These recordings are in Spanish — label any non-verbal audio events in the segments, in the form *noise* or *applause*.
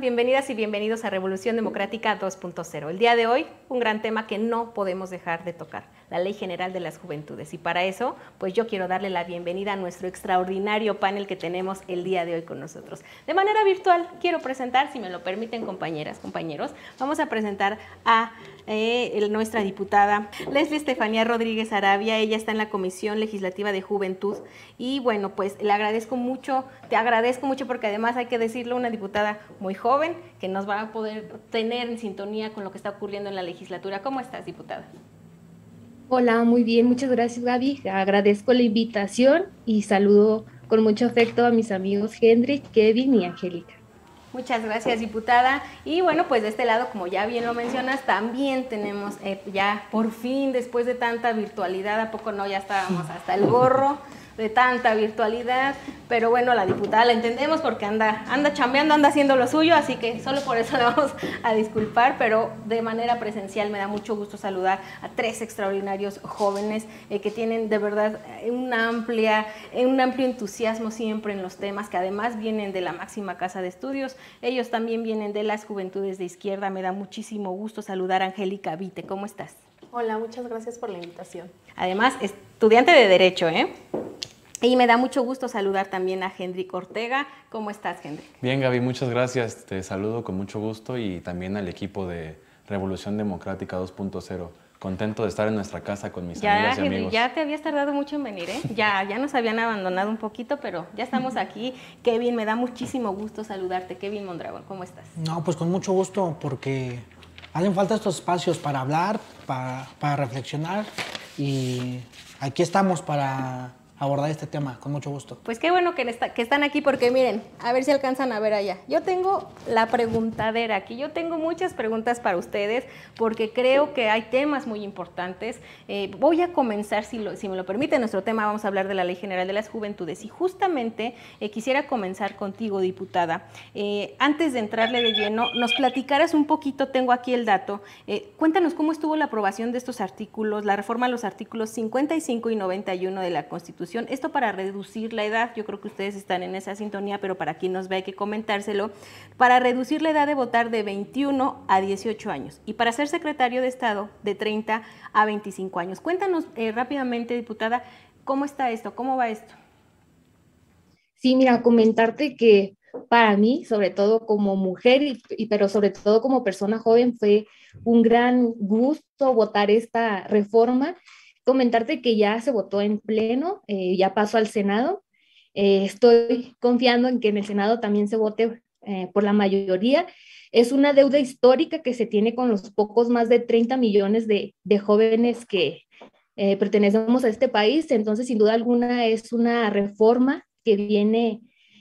Bienvenidas y bienvenidos a Revolución Democrática 2.0. El día de hoy, un gran tema que no podemos dejar de tocar, la Ley General de las Juventudes. Y para eso, pues yo quiero darle la bienvenida a nuestro extraordinario panel que tenemos el día de hoy con nosotros. De manera virtual, quiero presentar, si me lo permiten compañeras, compañeros, vamos a presentar a eh, nuestra diputada Leslie Estefanía Rodríguez Arabia, ella está en la Comisión Legislativa de Juventud y bueno, pues le agradezco mucho, te agradezco mucho porque además hay que decirlo, una diputada muy joven que nos va a poder tener en sintonía con lo que está ocurriendo en la legislatura. ¿Cómo estás, diputada? Hola, muy bien, muchas gracias Gaby, agradezco la invitación y saludo con mucho afecto a mis amigos Hendrik, Kevin y Angélica. Muchas gracias, diputada. Y bueno, pues de este lado, como ya bien lo mencionas, también tenemos eh, ya por fin, después de tanta virtualidad, ¿a poco no? Ya estábamos hasta el gorro de tanta virtualidad, pero bueno, la diputada la entendemos porque anda, anda chambeando, anda haciendo lo suyo, así que solo por eso *laughs* la vamos a disculpar, pero de manera presencial me da mucho gusto saludar a tres extraordinarios jóvenes eh, que tienen de verdad eh, amplia, eh, un amplio entusiasmo siempre en los temas, que además vienen de la máxima casa de estudios, ellos también vienen de las juventudes de izquierda, me da muchísimo gusto saludar a Angélica Vite, ¿cómo estás? Hola, muchas gracias por la invitación. Además, estudiante de Derecho, ¿eh? Y me da mucho gusto saludar también a Hendrik Ortega. ¿Cómo estás, Hendrik? Bien, Gaby, muchas gracias. Te saludo con mucho gusto y también al equipo de Revolución Democrática 2.0. Contento de estar en nuestra casa con mis ya, amigas y amigos. Ya te habías tardado mucho en venir, ¿eh? Ya, ya nos habían abandonado un poquito, pero ya estamos aquí. Kevin, me da muchísimo gusto saludarte. Kevin Mondragón, ¿cómo estás? No, pues con mucho gusto, porque hacen falta estos espacios para hablar, para, para reflexionar y aquí estamos para abordar este tema, con mucho gusto. Pues qué bueno que, están aquí porque miren, a ver si alcanzan a ver allá. Yo tengo la preguntadera aquí, yo tengo muchas preguntas para ustedes porque creo que hay temas muy importantes. Eh, voy a comenzar, si, me lo permite, nuestro tema, vamos a hablar de la Ley General de las Juventudes y justamente eh, quisiera comenzar contigo, diputada. Eh, antes de entrarle de lleno, nos platicaras un poquito, tengo aquí el dato, cuéntanos cómo estuvo la aprobación de estos artículos, la reforma a los artículos 55 y 91 de la Constitución esto para reducir la edad, yo creo que ustedes están en esa sintonía, pero para quien nos ve hay que comentárselo, para reducir la edad de votar de 21 a 18 años y para ser secretario de Estado de 30 a 25 años. Cuéntanos eh, rápidamente, diputada, ¿cómo está esto? ¿Cómo va esto? Sí, mira, comentarte que para mí, sobre todo como mujer, y, pero sobre todo como persona joven, fue un gran gusto votar esta reforma comentarte que ya se votó en pleno, eh, ya pasó al Senado. Eh, estoy confiando en que en el Senado también se vote eh, por la mayoría. Es una deuda histórica que se tiene con los pocos más de 30 millones de jóvenes que pertenecemos a este país. Entonces, sin duda alguna, es una reforma que viene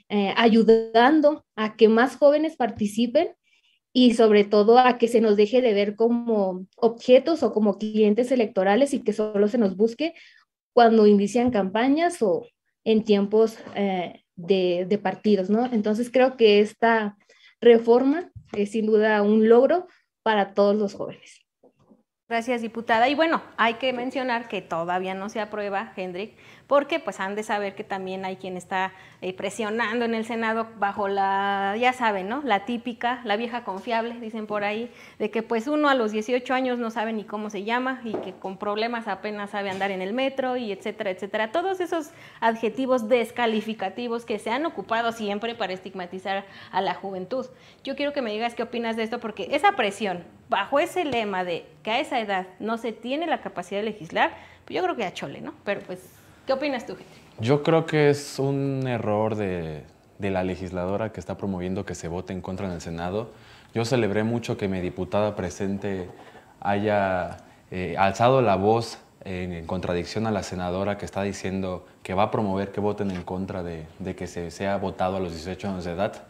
ayudando a que más jóvenes participen y sobre todo a que se nos deje de ver como objetos o como clientes electorales y que solo se nos busque cuando inician campañas o en tiempos eh, de, de, partidos, ¿no? Entonces creo que esta reforma es sin duda un logro para todos los jóvenes. Gracias, diputada. Y bueno, hay que mencionar que todavía no se aprueba, Hendrik, porque pues han de saber que también hay quien está eh, presionando en el Senado bajo la, ya saben, ¿no? La típica, la vieja confiable, dicen por ahí, de que pues uno a los 18 años no sabe ni cómo se llama y que con problemas apenas sabe andar en el metro y etcétera, etcétera. Todos esos adjetivos descalificativos que se han ocupado siempre para estigmatizar a la juventud. Yo quiero que me digas qué opinas de esto porque esa presión bajo ese lema de que a esa edad no se tiene la capacidad de legislar, pues yo creo que a chole, ¿no? Pero pues ¿Qué opinas tú, gente? Yo creo que es un error de, de la legisladora que está promoviendo que se vote en contra en el Senado. Yo celebré mucho que mi diputada presente haya eh, alzado la voz en, contradicción a la senadora que está diciendo que va a promover que voten en contra de, de que se sea votado a los 18 años de edad,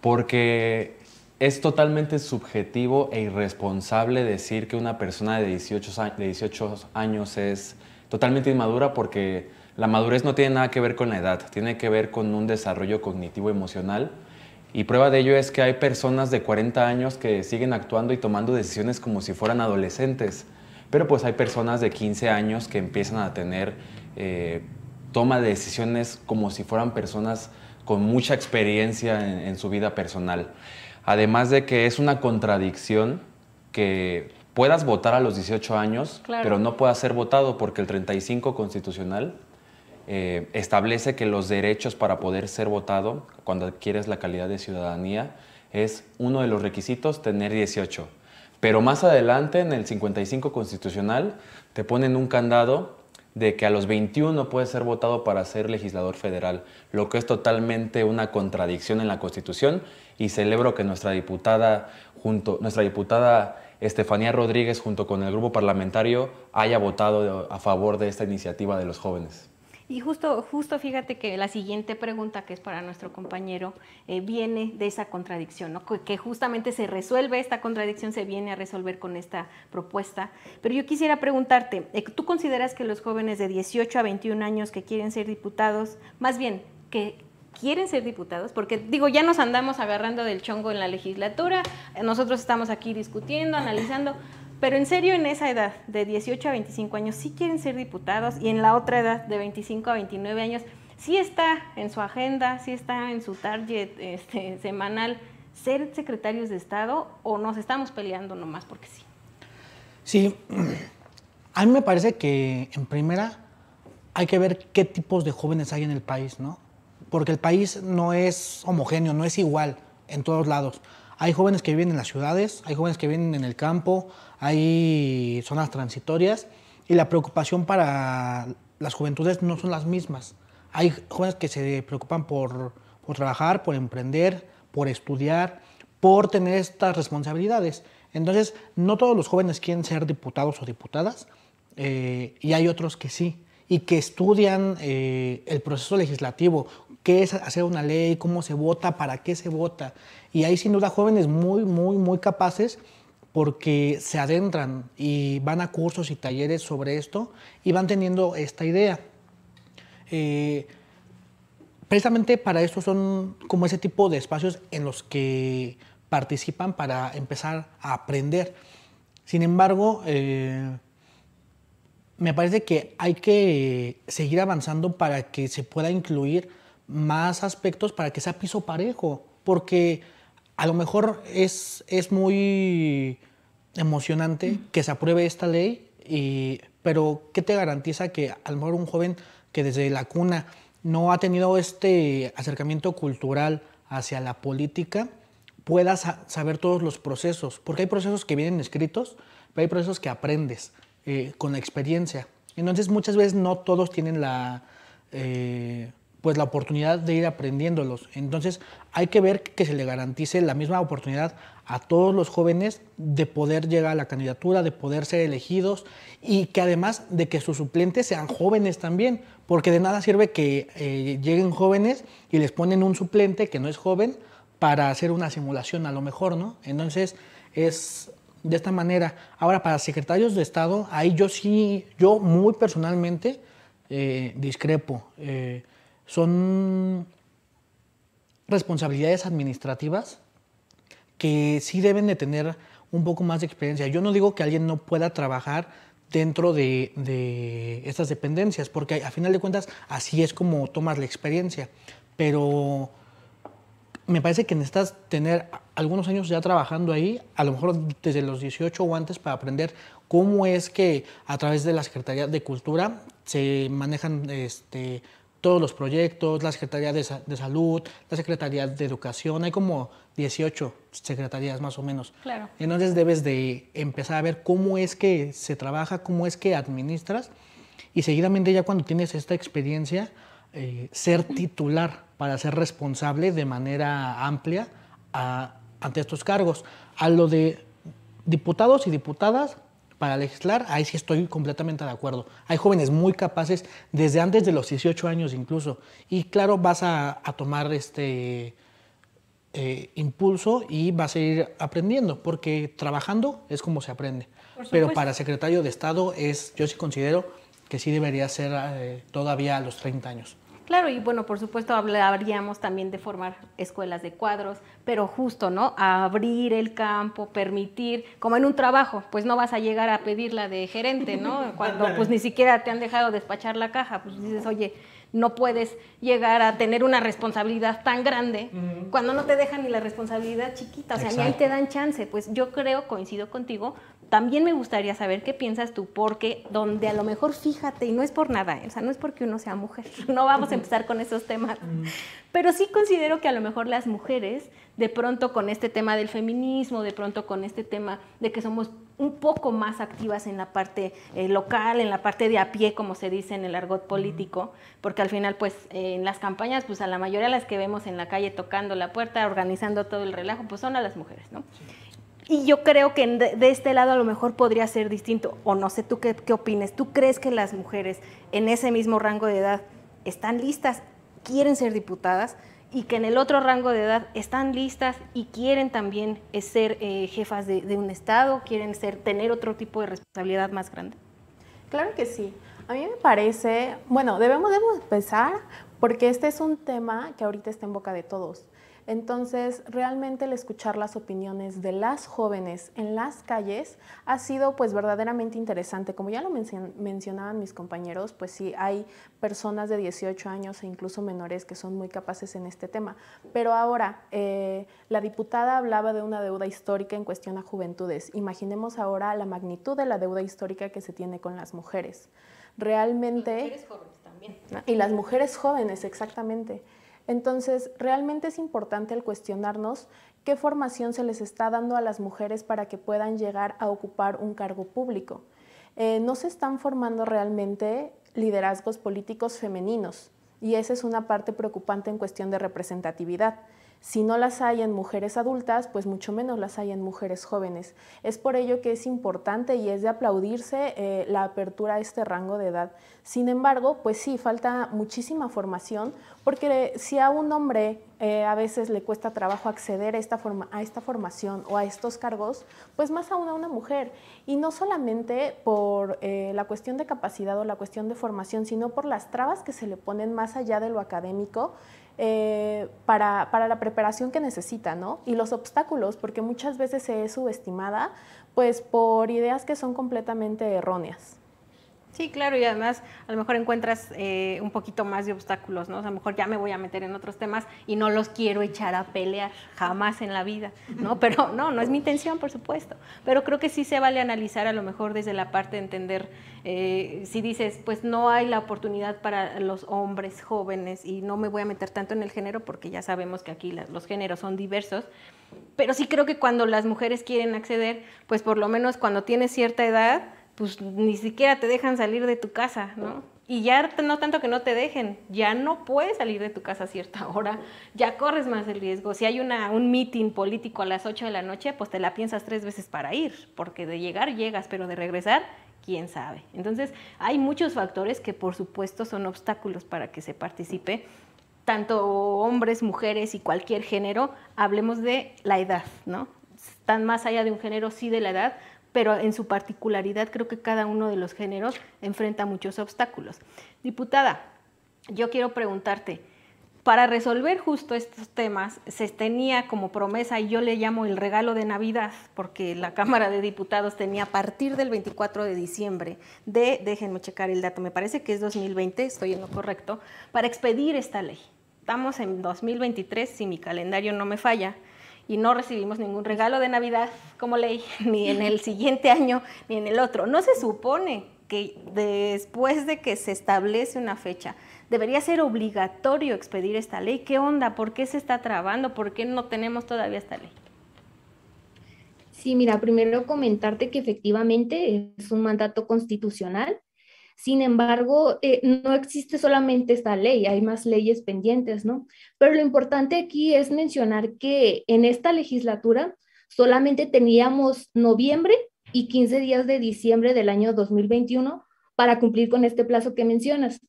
porque es totalmente subjetivo e irresponsable decir que una persona de 18, de 18 años es totalmente inmadura porque la madurez no tiene nada que ver con la edad, tiene que ver con un desarrollo cognitivo emocional. Y prueba de ello es que hay personas de 40 años que siguen actuando y tomando decisiones como si fueran adolescentes, pero pues hay personas de 15 años que empiezan a tener eh, toma de decisiones como si fueran personas con mucha experiencia en, en su vida personal. Además de que es una contradicción que puedas votar a los 18 años, pero no puedas ser votado porque el 35 constitucional eh, establece que los derechos para poder ser votado cuando adquieres la calidad de ciudadanía es uno de los requisitos tener 18. Pero más adelante, en el 55 constitucional, te ponen un candado de que a los 21 puedes ser votado para ser legislador federal, lo que es totalmente una contradicción en la Constitución y celebro que nuestra diputada junto nuestra diputada Estefanía Rodríguez junto con el grupo parlamentario haya votado a favor de esta iniciativa de los jóvenes. Y justo, justo fíjate que la siguiente pregunta que es para nuestro compañero eh, viene de esa contradicción, ¿no? que justamente se resuelve esta contradicción, se viene a resolver con esta propuesta. Pero yo quisiera preguntarte, eh, ¿tú consideras que los jóvenes de 18 a 21 años que quieren ser diputados, más bien que quieren ser diputados, porque digo, ya nos andamos agarrando del chongo en la legislatura, nosotros estamos aquí discutiendo, analizando, pero en serio en esa edad, de 18 a 25 años, sí quieren ser diputados y en la otra edad, de 25 a 29 años, sí está en su agenda, sí está en su target este, semanal ser secretarios de Estado o nos estamos peleando nomás porque sí. Sí, a mí me parece que en primera hay que ver qué tipos de jóvenes hay en el país, ¿no? porque el país no es homogéneo, no es igual en todos lados. Hay jóvenes que viven en las ciudades, hay jóvenes que viven en el campo, hay zonas transitorias y la preocupación para las juventudes no son las mismas. Hay jóvenes que se preocupan por, trabajar, por emprender, por estudiar, por tener estas responsabilidades. Entonces, no todos los jóvenes quieren ser diputados o diputadas, eh, y hay otros que sí, y que estudian eh, el proceso legislativo, qué es hacer una ley, cómo se vota, para qué se vota. Y hay sin duda jóvenes muy, muy, muy capaces porque se adentran y van a cursos y talleres sobre esto y van teniendo esta idea. Eh, precisamente para esto son como ese tipo de espacios en los que participan para empezar a aprender. Sin embargo, eh, me parece que hay que seguir avanzando para que se pueda incluir más aspectos para que sea piso parejo, porque a lo mejor es, es muy emocionante que se apruebe esta ley, y, pero ¿qué te garantiza que a lo mejor un joven que desde la cuna no ha tenido este acercamiento cultural hacia la política pueda saber todos los procesos? Porque hay procesos que vienen escritos, pero hay procesos que aprendes eh, con la experiencia. Entonces muchas veces no todos tienen la... Eh, pues la oportunidad de ir aprendiéndolos. Entonces hay que ver que se le garantice la misma oportunidad a todos los jóvenes de poder llegar a la candidatura, de poder ser elegidos y que además de que sus suplentes sean jóvenes también, porque de nada sirve que eh, lleguen jóvenes y les ponen un suplente que no es joven para hacer una simulación a lo mejor, ¿no? Entonces es de esta manera. Ahora, para secretarios de Estado, ahí yo sí, yo muy personalmente eh, discrepo. Eh, son responsabilidades administrativas que sí deben de tener un poco más de experiencia. Yo no digo que alguien no pueda trabajar dentro de, estas dependencias, porque a final de cuentas así es como tomas la experiencia, pero me parece que necesitas tener algunos años ya trabajando ahí, a lo mejor desde los 18 o antes, para aprender cómo es que a través de la Secretaría de Cultura se manejan este, todos los proyectos, la Secretaría de, Salud, la Secretaría de Educación, hay como 18 secretarías más o menos. Claro. Entonces debes de empezar a ver cómo es que se trabaja, cómo es que administras y seguidamente ya cuando tienes esta experiencia, eh, ser titular para ser responsable de manera amplia ante estos cargos. A lo de diputados y diputadas, para legislar, ahí sí estoy completamente de acuerdo. Hay jóvenes muy capaces desde antes de los 18 años incluso. Y claro, vas a, tomar este eh, impulso y vas a ir aprendiendo, porque trabajando es como se aprende. Pero para secretario de Estado es, yo sí considero que sí debería ser eh, todavía a los 30 años. Claro, y bueno, por supuesto hablaríamos también de formar escuelas de cuadros, pero justo, ¿no? Abrir el campo, permitir, como en un trabajo, pues no vas a llegar a pedirla de gerente, ¿no? *laughs* Cuando pues ni siquiera te han dejado despachar la caja, pues dices, oye, no puedes llegar a tener una responsabilidad tan grande cuando no te dejan ni la responsabilidad chiquita, o sea, ni ahí te dan chance. Pues yo creo, coincido contigo, también me gustaría saber qué piensas tú, porque donde a lo mejor fíjate, y no es por nada, eh, o sea, no es porque uno sea mujer, *laughs* no vamos a empezar con esos temas, mm. pero sí considero que a lo mejor las mujeres, de pronto con este tema del feminismo, de pronto con este tema de que somos un poco más activas en la parte eh, local, en la parte de a pie, como se dice en el argot político, porque al final, pues, eh, en las campañas, pues a la mayoría de las que vemos en la calle tocando la puerta, organizando todo el relajo, pues son a las mujeres, ¿no? Y yo creo que de, este lado a lo mejor podría ser distinto, o no sé tú qué, qué opines. ¿Tú crees que las mujeres en ese mismo rango de edad están listas, quieren ser diputadas? y que en el otro rango de edad están listas y quieren también eh, ser eh, jefas de, un Estado, quieren ser, tener otro tipo de responsabilidad más grande? Claro que sí. A mí me parece, bueno, debemos, debemos empezar porque este es un tema que ahorita está en boca de todos. Entonces, realmente el escuchar las opiniones de las jóvenes en las calles ha sido pues verdaderamente interesante. Como ya lo mencionaban mis compañeros, pues sí, hay personas de 18 años e incluso menores que son muy capaces en este tema. Pero ahora, eh, la diputada hablaba de una deuda histórica en cuestión a juventudes. Imaginemos ahora la magnitud de la deuda histórica que se tiene con las mujeres. Realmente... jóvenes también. Y las mujeres jóvenes, exactamente. Entonces, realmente es importante el cuestionarnos qué formación se les está dando a las mujeres para que puedan llegar a ocupar un cargo público. Eh, no se están formando realmente liderazgos políticos femeninos y esa es una parte preocupante en cuestión de representatividad. Si no las hay en mujeres adultas, pues mucho menos las hay en mujeres jóvenes. Es por ello que es importante y es de aplaudirse eh, la apertura a este rango de edad. Sin embargo, pues sí, falta muchísima formación, porque si a un hombre eh, a veces le cuesta trabajo acceder a esta, a esta formación o a estos cargos, pues más aún a una mujer. Y no solamente por eh, la cuestión de capacidad o la cuestión de formación, sino por las trabas que se le ponen más allá de lo académico eh, para, para, la preparación que necesita, ¿no? Y los obstáculos, porque muchas veces se es subestimada, pues por ideas que son completamente erróneas. Sí, claro, y además a lo mejor encuentras eh, un poquito más de obstáculos, ¿no? a lo mejor ya me voy a meter en otros temas y no los quiero echar a pelear jamás en la vida, ¿no? *laughs* Pero no, no es mi intención, por supuesto. Pero creo que sí se vale analizar a lo mejor desde la parte de entender, eh, si dices, pues no hay la oportunidad para los hombres jóvenes y no me voy a meter tanto en el género porque ya sabemos que aquí los géneros son diversos. Pero sí creo que cuando las mujeres quieren acceder, pues por lo menos cuando tienes cierta edad, pues ni siquiera te dejan salir de tu casa, ¿no? Y ya no tanto que no te dejen, ya no puedes salir de tu casa a cierta *laughs* hora, ya corres más el riesgo. Si hay un meeting político a las 8 de la noche, pues te la piensas tres veces para ir, porque de llegar llegas, pero de regresar, quién sabe. Entonces, hay muchos factores que por supuesto son obstáculos para que se participe, tanto hombres, mujeres y cualquier género, hablemos de la edad, ¿no? Están más allá de un género, sí de la edad, pero en su particularidad creo que cada uno de los géneros enfrenta muchos obstáculos. Diputada, yo quiero preguntarte, para resolver justo estos temas, se tenía como promesa, y yo le llamo el regalo de Navidad, porque la Cámara de Diputados tenía a partir del 24 de diciembre déjenme checar el dato, me parece que es 2020, estoy en lo correcto, para expedir esta ley. Estamos en 2023, si mi calendario no me falla, y no recibimos ningún regalo de Navidad como ley, *laughs* ni en el siguiente año, ni en el otro. No se supone que después de que se establece una fecha, debería ser obligatorio expedir esta ley. ¿Qué onda? ¿Por qué se está trabando? ¿Por qué no tenemos todavía esta ley? Sí, mira, primero comentarte que efectivamente es un mandato constitucional sin embargo, eh, no existe solamente esta ley, hay más leyes pendientes, ¿no? Pero lo importante aquí es mencionar que en esta legislatura solamente teníamos noviembre y 15 días de diciembre del año 2021 para cumplir con este plazo que mencionas.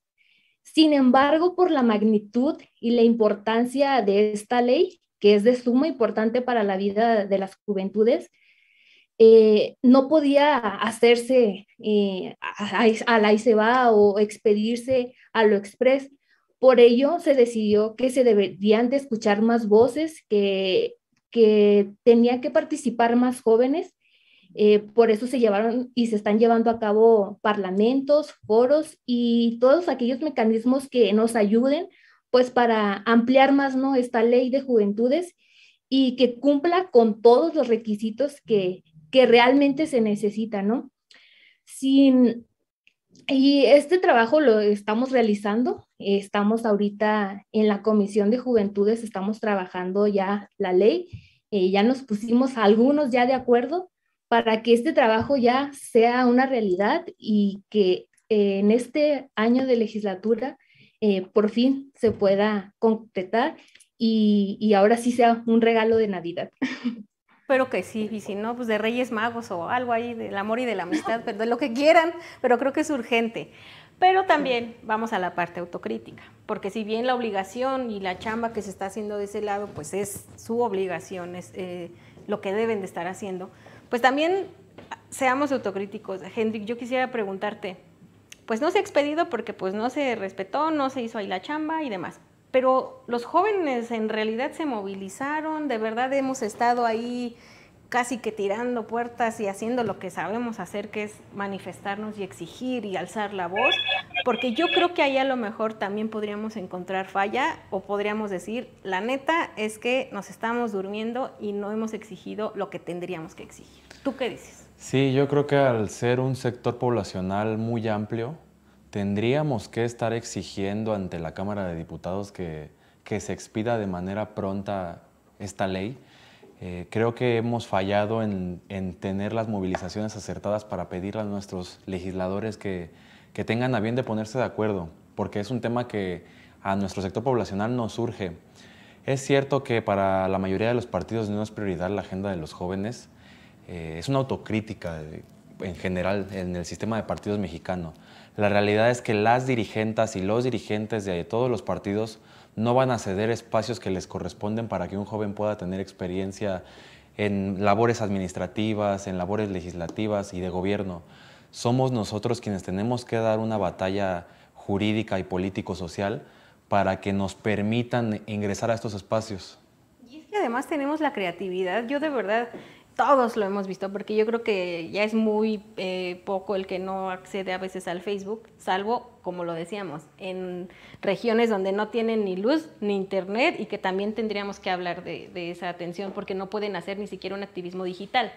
Sin embargo, por la magnitud y la importancia de esta ley, que es de suma importante para la vida de las juventudes, eh, no podía hacerse eh, a, la va o expedirse a lo express. Por ello se decidió que se deberían de escuchar más voces, que, tenían que participar más jóvenes. Eh, por eso se llevaron y se están llevando a cabo parlamentos, foros y todos aquellos mecanismos que nos ayuden pues para ampliar más ¿no? esta ley de juventudes y que cumpla con todos los requisitos que, que realmente se necesita, ¿no? Sin, y este trabajo lo estamos realizando, estamos ahorita en la Comisión de Juventudes, estamos trabajando ya la ley, eh, ya nos pusimos algunos ya de acuerdo para que este trabajo ya sea una realidad y que eh, en este año de legislatura eh, por fin se pueda concretar y, y, ahora sí sea un regalo de Navidad. *laughs* Espero que sí, y si no, pues de Reyes Magos o algo ahí, del amor y de la amistad, *laughs* pero de lo que quieran, pero creo que es urgente. Pero también vamos a la parte autocrítica, porque si bien la obligación y la chamba que se está haciendo de ese lado, pues es su obligación, es eh, lo que deben de estar haciendo, pues también seamos autocríticos. Hendrik, yo quisiera preguntarte, pues no se ha expedido porque pues no se respetó, no se hizo ahí la chamba y demás pero los jóvenes en realidad se movilizaron, de verdad hemos estado ahí casi que tirando puertas y haciendo lo que sabemos hacer, que es manifestarnos y exigir y alzar la voz, porque yo creo que ahí a lo mejor también podríamos encontrar falla o podríamos decir, la neta es que nos estamos durmiendo y no hemos exigido lo que tendríamos que exigir. ¿Tú qué dices? Sí, yo creo que al ser un sector poblacional muy amplio, tendríamos que estar exigiendo ante la Cámara de Diputados que, se expida de manera pronta esta ley. Eh, creo que hemos fallado en, tener las movilizaciones acertadas para pedirle a nuestros legisladores que, tengan a bien de ponerse de acuerdo, porque es un tema que a nuestro sector poblacional no surge. Es cierto que para la mayoría de los partidos no es prioridad la agenda de los jóvenes, eh, es una autocrítica eh, en general en el sistema de partidos mexicano. La realidad es que las dirigentes y los dirigentes de todos los partidos no van a ceder espacios que les corresponden para que un joven pueda tener experiencia en labores administrativas, en labores legislativas y de gobierno. Somos nosotros quienes tenemos que dar una batalla jurídica y político-social para que nos permitan ingresar a estos espacios. Y es que además tenemos la creatividad. Yo de verdad todos lo hemos visto, porque yo creo que ya es muy eh, poco el que no accede a veces al Facebook, salvo, como lo decíamos, en regiones donde no tienen ni luz ni internet y que también tendríamos que hablar de, esa atención, porque no pueden hacer ni siquiera un activismo digital.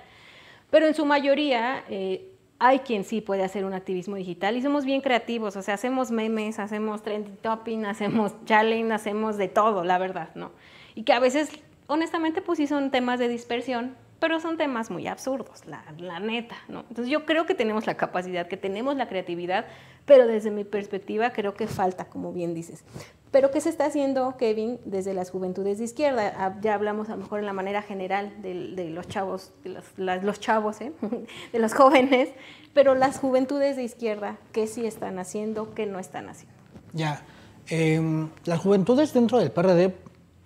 Pero en su mayoría... Eh, hay quien sí puede hacer un activismo digital y somos bien creativos, o sea, hacemos memes, hacemos trending topping, *laughs* hacemos challenge, hacemos de todo, la verdad, ¿no? Y que a veces, honestamente, pues sí son temas de dispersión, pero son temas muy absurdos, la, la, neta, ¿no? Entonces yo creo que tenemos la capacidad, que tenemos la creatividad, pero desde mi perspectiva creo que falta, como bien dices. Pero ¿qué se está haciendo, Kevin, desde las juventudes de izquierda? Ah, ya hablamos a lo mejor en la manera general de, los chavos, de los, chavos, ¿eh? *laughs* de los jóvenes, pero las juventudes de izquierda, ¿qué sí están haciendo, qué no están haciendo? Ya, em, las juventudes dentro del PRD,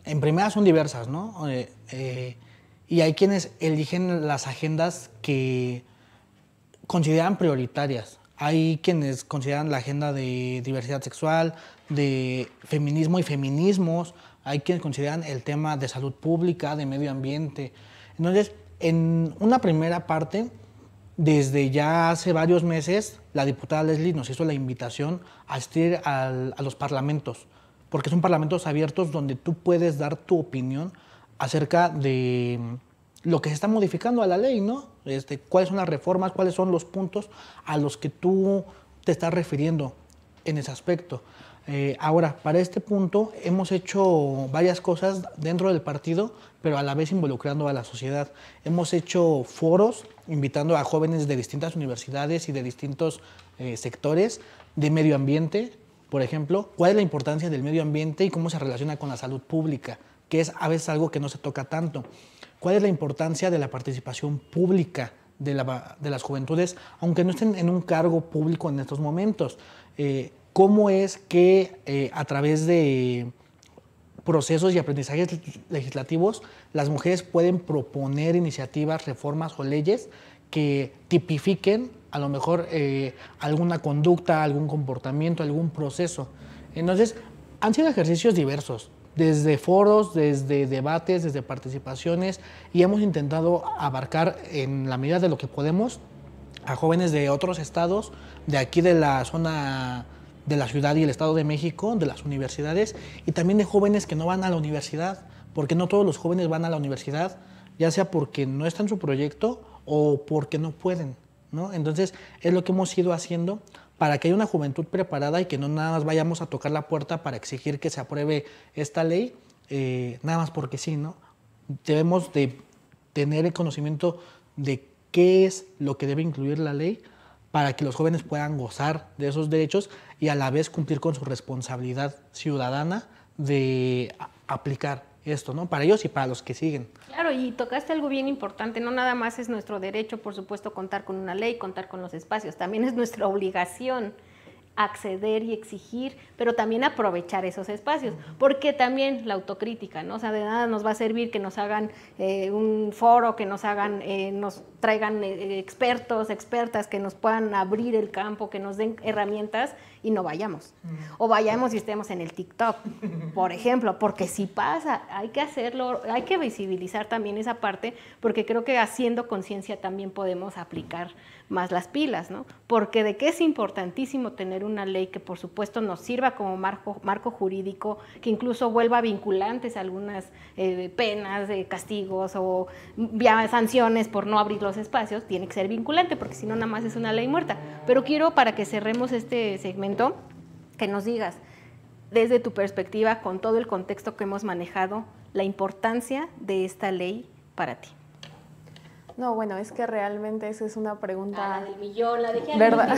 en primeras son diversas, ¿no? Eh, eh, y hay quienes eligen las agendas que consideran prioritarias. Hay quienes consideran la agenda de diversidad sexual, de feminismo y feminismos. Hay quienes consideran el tema de salud pública, de medio ambiente. Entonces, en una primera parte, desde ya hace varios meses, la diputada Leslie nos hizo la invitación a asistir a los parlamentos, porque son parlamentos abiertos donde tú puedes dar tu opinión acerca de mm, lo que se está modificando a la ley, ¿no? Este, ¿Cuáles son las reformas, cuáles son los puntos a los que tú te estás refiriendo en ese aspecto? Eh, ahora, para este punto hemos hecho varias cosas dentro del partido, pero a la vez involucrando a la sociedad. Hemos hecho foros invitando a jóvenes de distintas universidades y de distintos eh, sectores de medio ambiente, por ejemplo, cuál es la importancia del medio ambiente y cómo se relaciona con la salud pública que es a veces algo que no se toca tanto. ¿Cuál es la importancia de la participación pública de, las juventudes, aunque no estén en un cargo público en estos momentos? Eh, ¿Cómo es que eh, a través de procesos y aprendizajes legislativos las mujeres pueden proponer iniciativas, reformas o leyes que tipifiquen a lo mejor eh, alguna conducta, algún comportamiento, algún proceso. Entonces, han sido ejercicios diversos desde foros, desde debates, desde participaciones y hemos intentado abarcar en la medida de lo que podemos a jóvenes de otros estados, de aquí de la zona de la ciudad y el estado de México, de las universidades y también de jóvenes que no van a la universidad, porque no todos los jóvenes van a la universidad, ya sea porque no está en su proyecto o porque no pueden. ¿no? Entonces es lo que hemos ido haciendo para que haya una juventud preparada y que no nada más vayamos a tocar la puerta para exigir que se apruebe esta ley, eh, nada más porque sí, ¿no? Debemos de tener el conocimiento de qué es lo que debe incluir la ley para que los jóvenes puedan gozar de esos derechos y a la vez cumplir con su responsabilidad ciudadana de aplicar esto, ¿no? Para ellos y para los que siguen. Claro, y tocaste algo bien importante, no nada más es nuestro derecho, por supuesto, contar con una ley, contar con los espacios, también es nuestra obligación acceder y exigir, pero también aprovechar esos espacios, porque también la autocrítica, ¿no? O sea, de nada nos va a servir que nos hagan eh, un foro, que nos hagan, eh, nos traigan eh, expertos, expertas, que nos puedan abrir el campo, que nos den herramientas y no vayamos. O vayamos y estemos en el TikTok, por ejemplo, porque si pasa, hay que hacerlo, hay que visibilizar también esa parte, porque creo que haciendo conciencia también podemos aplicar más las pilas, ¿no? Porque de qué es importantísimo tener una ley que por supuesto nos sirva como marco, marco jurídico, que incluso vuelva vinculantes algunas eh, penas, castigos o sanciones por no abrir los espacios, tiene que ser vinculante, porque si no nada más es una ley muerta. Pero quiero para que cerremos este segmento, que nos digas, desde tu perspectiva, con todo el contexto que hemos manejado, la importancia de esta ley para ti. No, bueno, es que realmente esa es una pregunta. Ah, del millón, la dejé ¿verdad?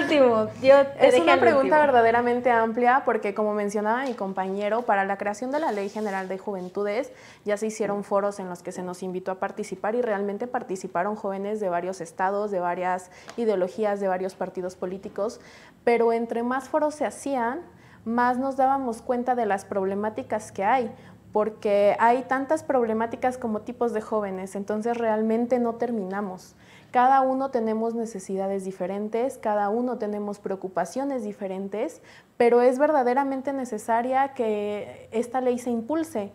último. *laughs* último. es una pregunta verdaderamente amplia porque, como mencionaba mi compañero, para la creación de la Ley General de Juventudes ya se hicieron foros en los que se nos invitó a participar y realmente participaron jóvenes de varios estados, de varias ideologías, de varios partidos políticos. Pero entre más foros se hacían, más nos dábamos cuenta de las problemáticas que hay porque hay tantas problemáticas como tipos de jóvenes, entonces realmente no terminamos. Cada uno tenemos necesidades diferentes, cada uno tenemos preocupaciones diferentes, pero es verdaderamente necesaria que esta ley se impulse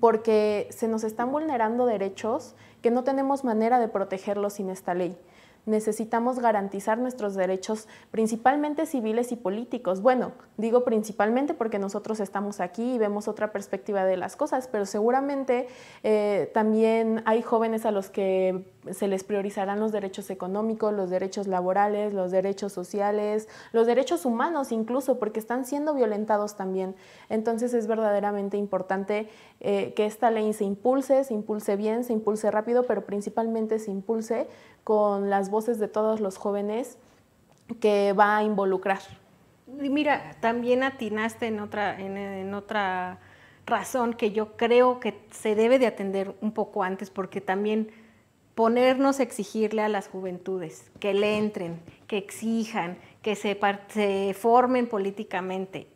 porque se nos están vulnerando derechos que no tenemos manera de protegerlos sin esta ley necesitamos garantizar nuestros derechos principalmente civiles y políticos. Bueno, digo principalmente porque nosotros estamos aquí y vemos otra perspectiva de las cosas, pero seguramente eh, también hay jóvenes a los que se les priorizarán los derechos económicos, los derechos laborales, los derechos sociales, los derechos humanos incluso, porque están siendo violentados también. Entonces es verdaderamente importante eh, que esta ley se impulse, se impulse bien, se impulse rápido, pero principalmente se impulse con las voces de todos los jóvenes que va a involucrar. Y mira, también atinaste en otra, en otra razón que yo creo que se debe de atender un poco antes, porque también ponernos a exigirle a las juventudes que le entren, que exijan, que se, se formen políticamente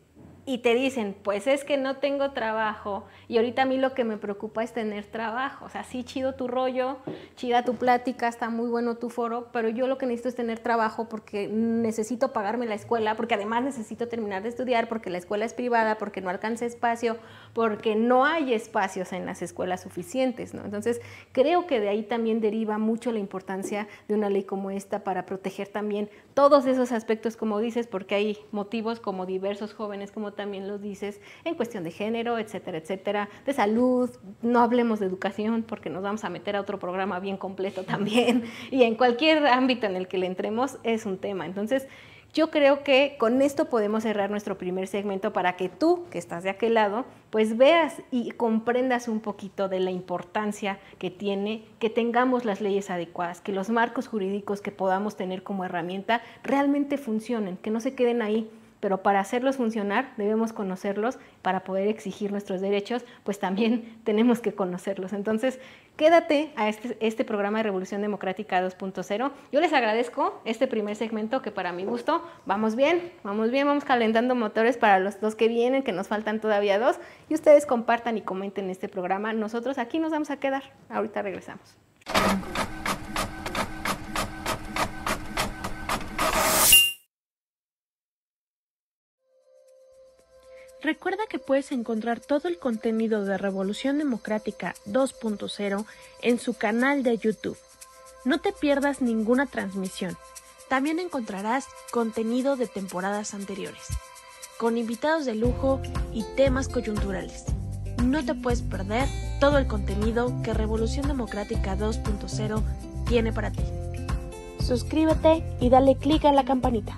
y te dicen, pues es que no tengo trabajo y ahorita a mí lo que me preocupa es tener trabajo. O sea, sí, chido tu rollo, chida tu plática, está muy bueno tu foro, pero yo lo que necesito es tener trabajo porque necesito pagarme la escuela, porque además necesito terminar de estudiar, porque la escuela es privada, porque no alcanza espacio, porque no hay espacios en las escuelas suficientes. ¿no? Entonces, creo que de ahí también deriva mucho la importancia de una ley como esta para proteger también todos esos aspectos, como dices, porque hay motivos como diversos jóvenes, como también lo dices, en cuestión de género, etcétera, etcétera, de salud, no hablemos de educación porque nos vamos a meter a otro programa bien completo también *laughs* y en cualquier ámbito en el que le entremos es un tema. Entonces, yo creo que con esto podemos cerrar nuestro primer segmento para que tú, que estás de aquel lado, pues veas y comprendas un poquito de la importancia que tiene que tengamos las leyes adecuadas, que los marcos jurídicos que podamos tener como herramienta realmente funcionen, que no se queden ahí pero para hacerlos funcionar debemos conocerlos, para poder exigir nuestros derechos, pues también *laughs* tenemos que conocerlos. Entonces, quédate a este, este programa de Revolución Democrática 2.0. Yo les agradezco este primer segmento que para mi gusto vamos bien, vamos bien, vamos calentando motores para los dos que vienen, que nos faltan todavía dos, y ustedes compartan y comenten este programa. Nosotros aquí nos vamos a quedar, ahorita regresamos. Recuerda que puedes encontrar todo el contenido de Revolución Democrática 2.0 en su canal de YouTube. No te pierdas ninguna transmisión. También encontrarás contenido de temporadas anteriores, con invitados de lujo y temas coyunturales. No te puedes perder todo el contenido que Revolución Democrática 2.0 tiene para ti. Suscríbete y dale clic a la campanita.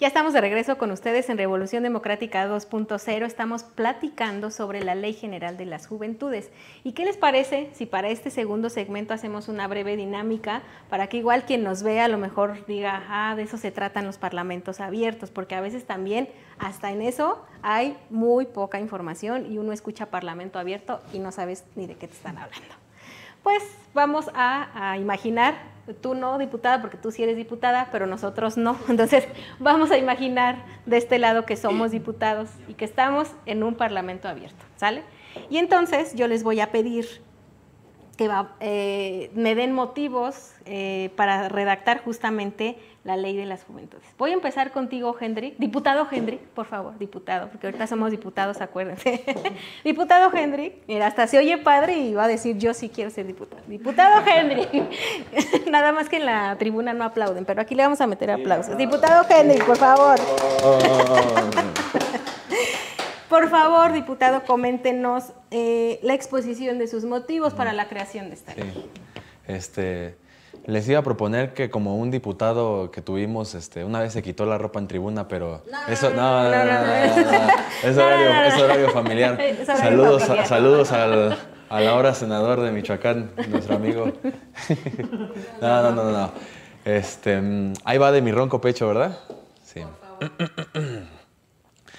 Ya estamos de regreso con ustedes en Revolución Democrática 2.0. Estamos platicando sobre la Ley General de las Juventudes. ¿Y qué les parece si para este segundo segmento hacemos una breve dinámica para que igual quien nos vea a lo mejor diga, ah, de eso se tratan los parlamentos abiertos? Porque a veces también hasta en eso hay muy poca información y uno escucha parlamento abierto y no sabes ni de qué te están hablando pues vamos a, imaginar, tú no, diputada, porque tú sí eres diputada, pero nosotros no. *laughs* Entonces, vamos a imaginar de este lado que somos diputados y que estamos en un parlamento abierto, ¿sale? Y entonces yo les voy a pedir que eh, me den motivos eh, para redactar justamente la ley de las juventudes. Voy a empezar contigo, Henry. Diputado Henry, por favor, diputado, porque ahorita somos diputados, acuérdense. *laughs* diputado Henry, mira, hasta se oye padre y va a decir yo sí quiero ser diputado. Diputado *laughs* Henry. *laughs* nada más que en la tribuna no aplauden, pero aquí le vamos a meter aplausos. Diputado Henry, por favor. Por favor, diputado, coméntenos eh, la exposición de sus motivos para la creación de esta ley. Este, les iba a proponer que como un diputado que tuvimos, una vez se quitó la ropa en tribuna, pero eso no, no, no, es horario, es horario familiar. saludos, a, saludos al, ahora senador de Michoacán, nuestro amigo. no, no, no, no. Este, ahí va de mi ronco pecho, ¿verdad? Sí. Por favor.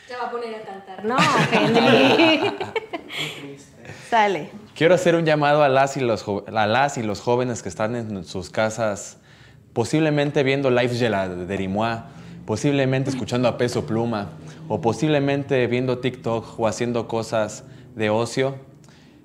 Se va a poner a cantar. No, Sale. Quiero hacer un llamado a las, y los a las y los jóvenes que están en sus casas, posiblemente viendo Life de Rimois, posiblemente escuchando a Peso Pluma, o posiblemente viendo TikTok o haciendo cosas de ocio,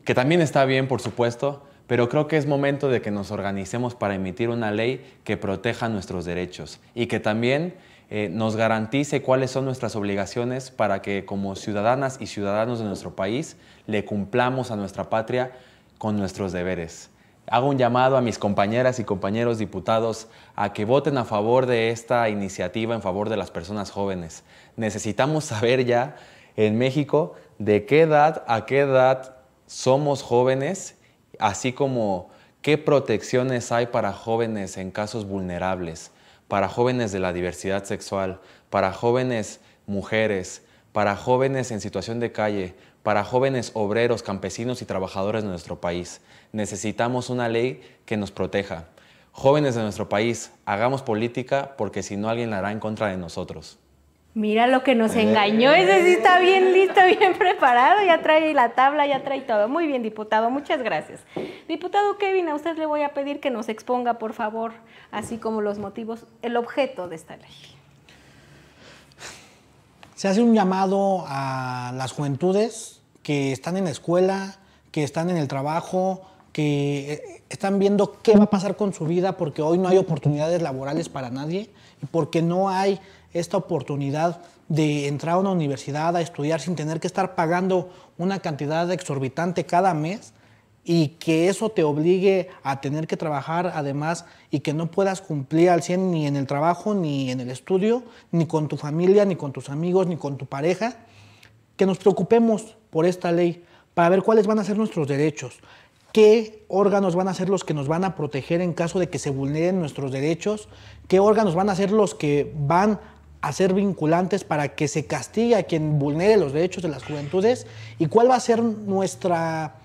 que también está bien, por supuesto, pero creo que es momento de que nos organicemos para emitir una ley que proteja nuestros derechos y que también eh, nos garantice cuáles son nuestras obligaciones para que como ciudadanas y ciudadanos de nuestro país le cumplamos a nuestra patria con nuestros deberes. Hago un llamado a mis compañeras y compañeros diputados a que voten a favor de esta iniciativa en favor de las personas jóvenes. Necesitamos *laughs* saber ya en México de qué edad a qué edad somos jóvenes, así como qué protecciones hay para jóvenes en casos vulnerables para jóvenes de la diversidad sexual, para jóvenes mujeres, para jóvenes en situación de calle, para jóvenes obreros, campesinos y trabajadores de nuestro país. Necesitamos una ley que nos proteja. Jóvenes de nuestro país, hagamos política porque si no alguien la hará en contra de nosotros. Mira lo que nos engañó, ese sí está bien listo, bien *laughs* preparado, ya trae la tabla, ya trae todo. Muy bien, diputado, muchas gracias. Diputado Kevin, a usted le voy a pedir que nos exponga, por favor, así como los motivos, el objeto de esta ley. Se hace un llamado a las juventudes que están en la escuela, que están en el trabajo, que eh, están viendo qué va a pasar con su vida porque hoy no hay oportunidades laborales para nadie y porque no hay esta oportunidad de entrar a una universidad a estudiar sin tener que estar pagando una cantidad exorbitante cada mes y que eso te obligue a tener que trabajar además y que no puedas cumplir al 100 ni en el trabajo, ni en el estudio, ni con tu familia, ni con tus amigos, ni con tu pareja, que nos preocupemos por esta ley para ver cuáles van a ser nuestros derechos, qué órganos van a ser los que nos van a proteger en caso de que se vulneren nuestros derechos, qué órganos van a ser los que van a ser vinculantes para que se castigue a quien vulnere los derechos de las juventudes y cuál va a ser nuestra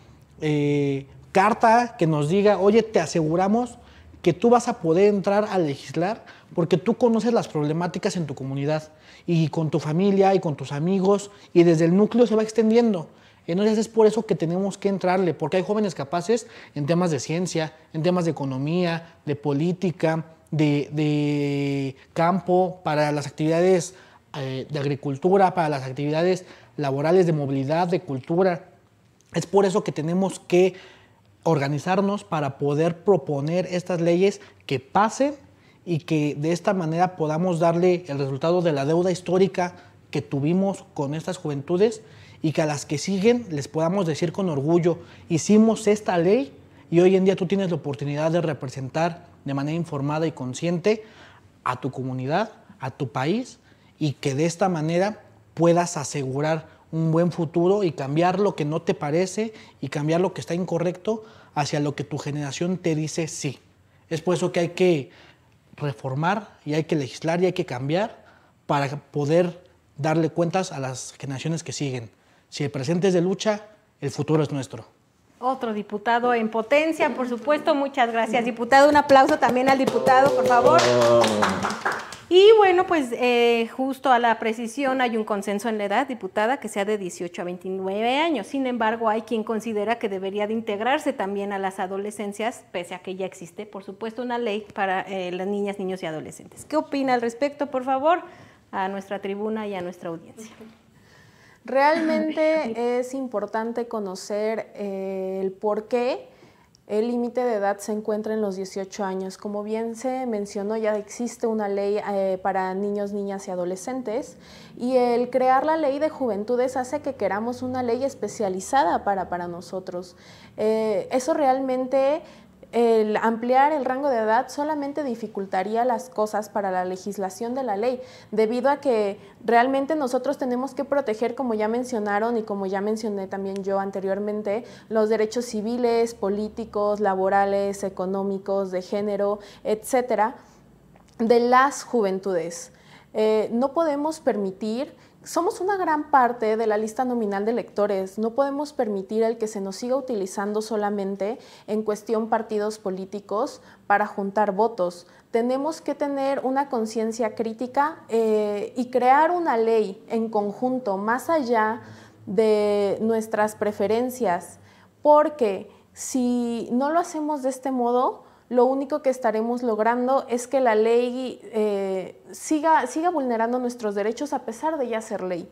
eh, carta que nos diga, oye, te aseguramos que tú vas a poder entrar a legislar porque tú conoces las problemáticas en tu comunidad y con tu familia y con tus amigos y desde el núcleo se va extendiendo. Entonces es por eso que tenemos que entrarle, porque hay jóvenes capaces en temas de ciencia, en temas de economía, de política, de, campo, para las actividades eh, de agricultura, para las actividades laborales de movilidad, de cultura. Es por eso que tenemos que organizarnos para poder proponer estas leyes que pasen y que de esta manera podamos darle el resultado de la deuda histórica que tuvimos con estas juventudes y que a las que siguen les podamos decir con orgullo, hicimos esta ley y hoy en día tú tienes la oportunidad de representar de manera informada y consciente a tu comunidad, a tu país y que de esta manera puedas asegurar un buen futuro y cambiar lo que no te parece y cambiar lo que está incorrecto hacia lo que tu generación te dice sí. Es por eso que hay que reformar y hay que legislar y hay que cambiar para poder darle cuentas a las generaciones que siguen. Si el presente es de lucha, el futuro es nuestro. Otro diputado en potencia, por supuesto. Muchas gracias, diputado. Un aplauso también al diputado, por favor. Y bueno, pues eh, justo a la precisión hay un consenso en la edad, diputada, que sea de 18 a 29 años. Sin embargo, hay quien considera que debería de integrarse también a las adolescencias, pese a que ya existe, por supuesto, una ley para eh, las niñas, niños y adolescentes. ¿Qué opina al respecto, por favor, a nuestra tribuna y a nuestra audiencia? Realmente es importante conocer eh, el por qué el límite de edad se encuentra en los 18 años. Como bien se mencionó, ya existe una ley eh, para niños, niñas y adolescentes y el crear la ley de juventudes hace que queramos una ley especializada para, nosotros. Eh, eso realmente el ampliar el rango de edad solamente dificultaría las cosas para la legislación de la ley, debido a que realmente nosotros tenemos que proteger, como ya mencionaron y como ya mencioné también yo anteriormente, los derechos civiles, políticos, laborales, económicos, de género, etcétera, de las juventudes. Eh, no podemos permitir somos una gran parte de la lista nominal de electores. No podemos permitir el que se nos siga utilizando solamente en cuestión partidos políticos para juntar votos. Tenemos que tener una conciencia crítica eh, y crear una ley en conjunto, más allá de nuestras preferencias, porque si no lo hacemos de este modo, lo único que estaremos logrando es que la ley eh, siga, siga vulnerando nuestros derechos a pesar de ya ser ley.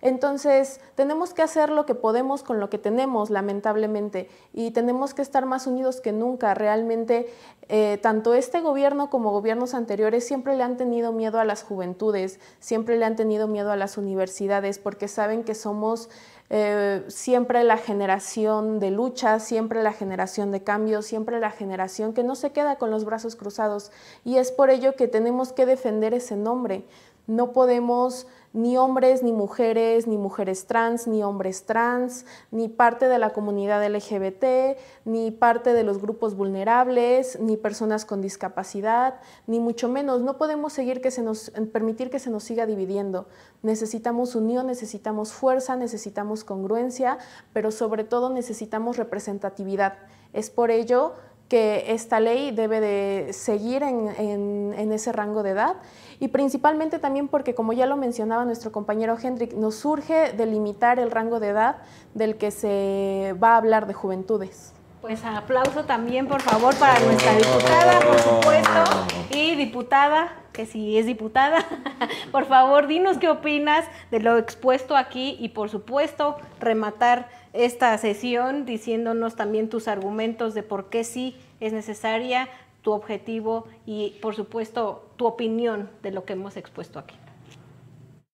Entonces, tenemos que hacer lo que podemos con lo que tenemos, lamentablemente, y tenemos que estar más unidos que nunca. Realmente, eh, tanto este gobierno como gobiernos anteriores siempre le han tenido miedo a las juventudes, siempre le han tenido miedo a las universidades, porque saben que somos eh, siempre la generación de lucha, siempre la generación de cambio, siempre la generación que no se queda con los brazos cruzados. Y es por ello que tenemos que defender ese nombre. No podemos ni hombres, ni mujeres, ni mujeres trans, ni hombres trans, ni parte de la comunidad LGBT, ni parte de los grupos vulnerables, ni personas con discapacidad, ni mucho menos. No podemos seguir que se nos, permitir que se nos siga dividiendo. Necesitamos unión, necesitamos fuerza, necesitamos congruencia, pero sobre todo necesitamos representatividad. Es por ello que esta ley debe de seguir en ese rango de edad y principalmente también porque, como ya lo mencionaba nuestro compañero Hendrik, nos surge delimitar el rango de edad del que se va a hablar de juventudes. Pues aplauso también, por favor, para nuestra diputada, por supuesto. Y diputada, que si es diputada, *laughs* por favor, dinos qué opinas de lo expuesto aquí y, por supuesto, rematar esta sesión diciéndonos también tus argumentos de por qué sí es necesaria tu objetivo y, por supuesto, tu opinión de lo que hemos expuesto aquí.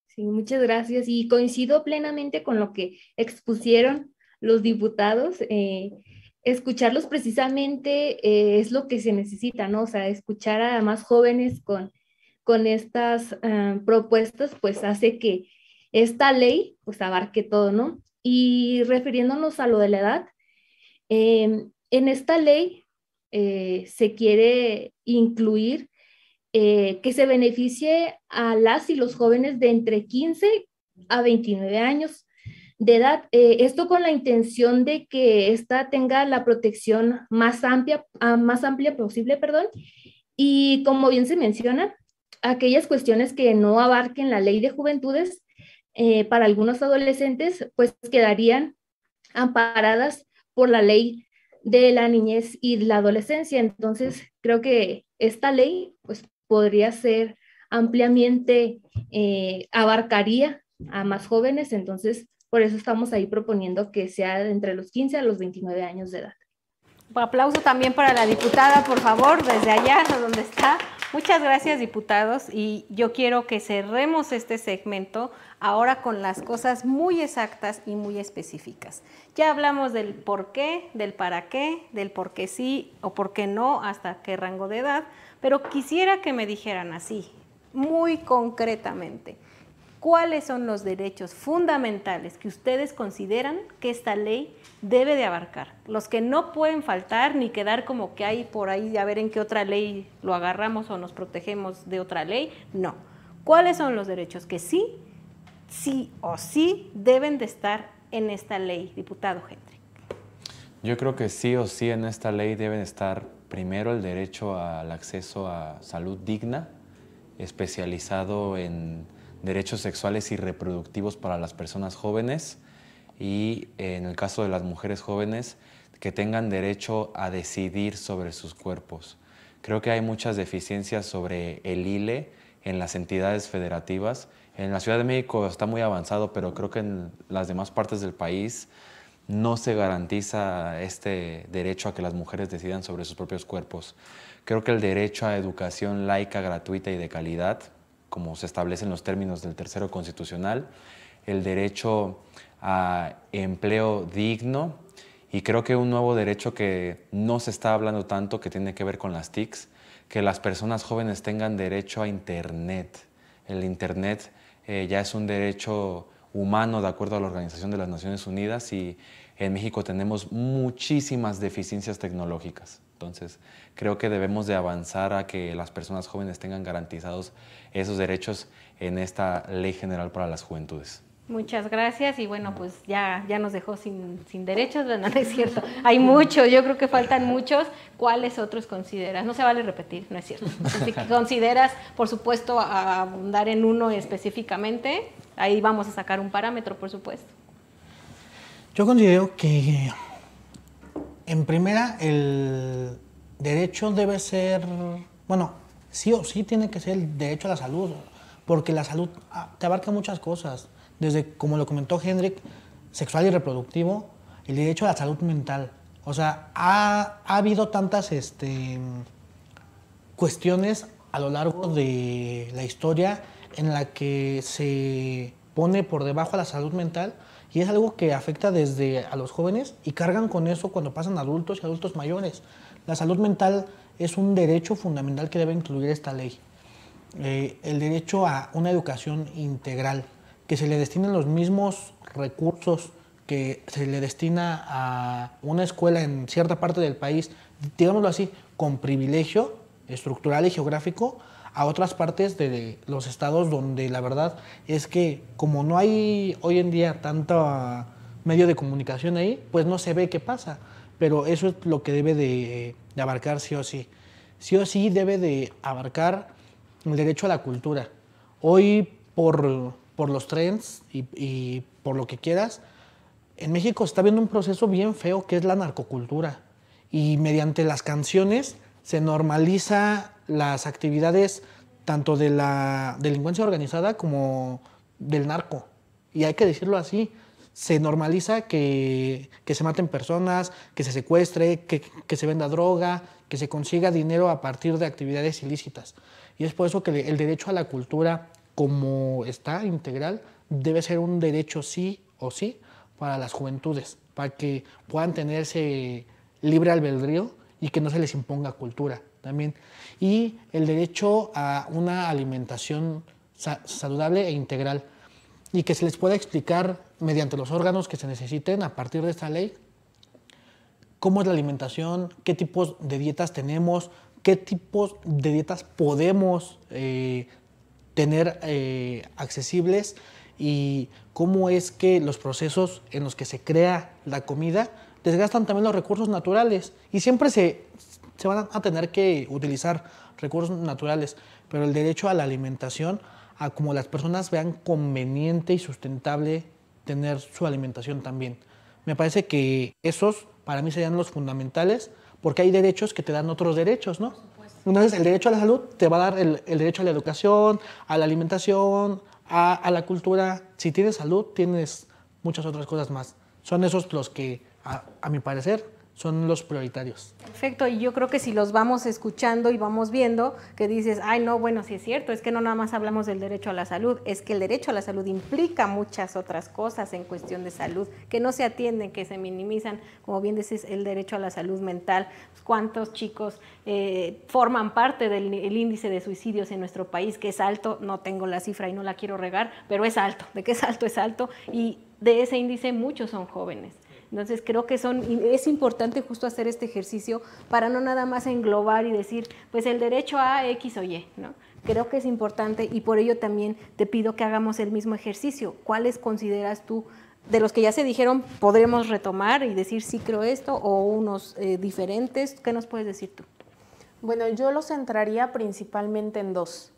Sí, muchas gracias. Y coincido plenamente con lo que expusieron los diputados. Eh, escucharlos precisamente eh, es lo que se necesita, ¿no? O sea, escuchar a más jóvenes con, con estas ah, propuestas, pues hace que esta ley pues abarque todo, ¿no? Y refiriéndonos a lo de la edad, eh, en esta ley eh, se quiere incluir, eh, que se beneficie a las y los jóvenes de entre 15 a 29 años de edad. Eh, esto con la intención de que ésta tenga la protección más amplia, ah, más amplia posible, perdón, y como bien se menciona, aquellas cuestiones que no abarquen la ley de juventudes para algunos adolescentes, pues quedarían amparadas por la ley de la niñez y la adolescencia. Entonces, creo que esta ley pues, podría ser ampliamente, eh, abarcaría a más jóvenes. Entonces, por eso estamos ahí proponiendo que sea entre los 15 a los 29 años de edad. aplauso también para la diputada, por favor, desde allá donde está. Muchas gracias, diputados. Y yo quiero que cerremos este segmento ahora con las cosas muy exactas y muy específicas. Ya hablamos del por qué, del para qué, del por qué sí o por qué no, hasta qué rango de edad, pero quisiera que me dijeran así, muy concretamente cuáles son los derechos fundamentales que ustedes consideran que esta ley debe de abarcar, los que no pueden faltar ni quedar como que hay por ahí a ver en qué otra ley lo agarramos o nos protegemos de otra ley, no. ¿Cuáles son los derechos que sí, sí o sí deben de estar en esta ley, diputado Hendrik? Yo creo que sí o sí en esta ley deben estar primero el derecho al acceso a salud digna, especializado en derechos sexuales y reproductivos para las personas jóvenes y eh, en el caso de las mujeres jóvenes que tengan derecho a decidir sobre sus cuerpos. Creo que hay muchas deficiencias sobre el ILE en las entidades federativas. En la Ciudad de México está muy avanzado, pero creo que en las demás partes del país no se garantiza este derecho a que las mujeres decidan sobre sus propios cuerpos. Creo que el derecho a educación laica, gratuita y de calidad como se establecen los términos del tercero constitucional, el derecho a empleo digno y creo que un nuevo derecho que no se está hablando tanto, que tiene que ver con las TICs, que las personas jóvenes tengan derecho a Internet. El Internet eh, ya es un derecho humano de acuerdo a la Organización de las Naciones Unidas y en México tenemos muchísimas deficiencias tecnológicas. Entonces, creo que debemos de avanzar a que las personas jóvenes tengan garantizados esos derechos en esta Ley General para las Juventudes. Muchas gracias y bueno, pues ya, ya nos dejó sin, sin derechos, no, *laughs* no es cierto. Hay muchos, yo creo que faltan muchos. ¿Cuáles otros consideras? No se vale repetir, no es cierto. Si consideras, por supuesto, abundar en uno específicamente, ahí vamos a sacar un parámetro, por supuesto. Yo considero que en primera, el derecho debe ser, bueno, sí o sí tiene que ser el derecho a la salud, porque la salud ah, te abarca muchas cosas, desde, como lo comentó Hendrik, sexual y reproductivo, el derecho a la salud mental. O sea, ha, habido tantas este, cuestiones a lo largo de la historia en la que se pone por debajo a la salud mental y es algo que afecta desde a los jóvenes y cargan con eso cuando pasan adultos y adultos mayores. La salud mental es un derecho fundamental que debe incluir esta ley. Eh, el derecho a una educación integral, que se le destinen los mismos recursos que se le destina a una escuela en cierta parte del país, digámoslo así, con privilegio estructural y geográfico, a otras partes de los estados donde la verdad es que como no hay hoy en día tanto medio de comunicación ahí, pues no se ve qué pasa. Pero eso es lo que debe de, abarcar sí o sí. Sí o sí debe de abarcar el derecho a la cultura. Hoy por, por los trends y, y por lo que quieras, en México está viendo un proceso bien feo que es la narcocultura. Y mediante las canciones se normaliza las actividades tanto de la delincuencia organizada como del narco. Y hay que decirlo así, se normaliza que, se maten personas, que se secuestre, que, que, se venda droga, que se consiga dinero a partir de actividades ilícitas. Y es por eso que el derecho a la cultura como está integral debe ser un derecho sí o sí para las juventudes, para que puedan tenerse libre albedrío y que no se les imponga cultura también. Y el derecho a una alimentación saludable e integral y que se les pueda explicar mediante los órganos que se necesiten a partir de esta ley cómo es la alimentación, qué tipos de dietas tenemos, qué tipos de dietas podemos eh, tener eh, accesibles y cómo es que los procesos en los que se crea la comida desgastan también los recursos naturales y siempre se, se van a tener que utilizar recursos naturales, pero el derecho a la alimentación, a como las personas vean conveniente y sustentable tener su alimentación también. Me parece que esos para mí serían los fundamentales, porque hay derechos que te dan otros derechos, ¿no? Entonces el derecho a la salud te va a dar el, derecho a la educación, a la alimentación, a la cultura. Si tienes salud, tienes muchas otras cosas más. Son esos los que a, mi parecer, son los prioritarios. Perfecto, y yo creo que si los vamos escuchando y vamos viendo, que dices, ay, no, bueno, sí es cierto, es que no nada más hablamos del derecho a la salud, es que el derecho a la salud implica muchas otras cosas en cuestión de salud, que no se atienden, que se minimizan, como bien dices, el derecho a la salud mental, pues, cuántos chicos eh, forman parte del índice de suicidios en nuestro país, que es alto, no tengo la cifra y no la quiero regar, pero es alto, de qué es alto, es alto, y de ese índice muchos son jóvenes entonces creo que es importante justo hacer este ejercicio para no nada más englobar y decir, pues el derecho a X o Y, ¿no? Creo que es importante y por ello también te pido que hagamos el mismo ejercicio. ¿Cuáles consideras tú de los que ya se dijeron podremos retomar y decir sí creo esto o unos eh, diferentes? ¿Qué nos puedes decir tú? Bueno, yo los centraría principalmente en dos.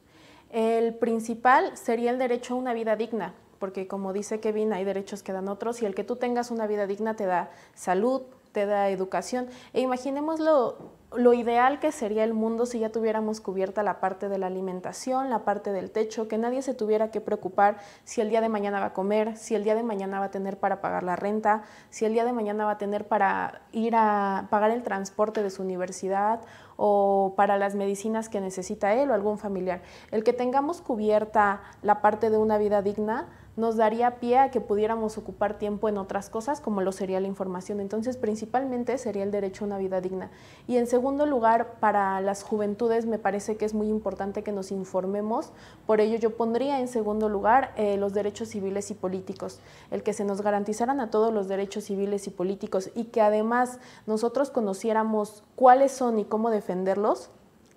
El principal sería el derecho a una vida digna, porque como dice Kevin, hay derechos que dan otros y el que tú tengas una vida digna te da salud, te da educación. E imaginemos lo, lo, ideal que sería el mundo si ya tuviéramos cubierta la parte de la alimentación, la parte del techo, que nadie se tuviera que preocupar si el día de mañana va a comer, si el día de mañana va a tener para pagar la renta, si el día de mañana va a tener para ir a pagar el transporte de su universidad o para las medicinas que necesita él o algún familiar. El que tengamos cubierta la parte de una vida digna, nos daría pie a que pudiéramos ocupar tiempo en otras cosas, como lo sería la información. Entonces, principalmente sería el derecho a una vida digna. Y en segundo lugar, para las juventudes me parece que es muy importante que nos informemos. Por ello, yo pondría en segundo lugar eh, los derechos civiles y políticos, el que se nos garantizaran a todos los derechos civiles y políticos y que además nosotros conociéramos cuáles son y cómo defenderlos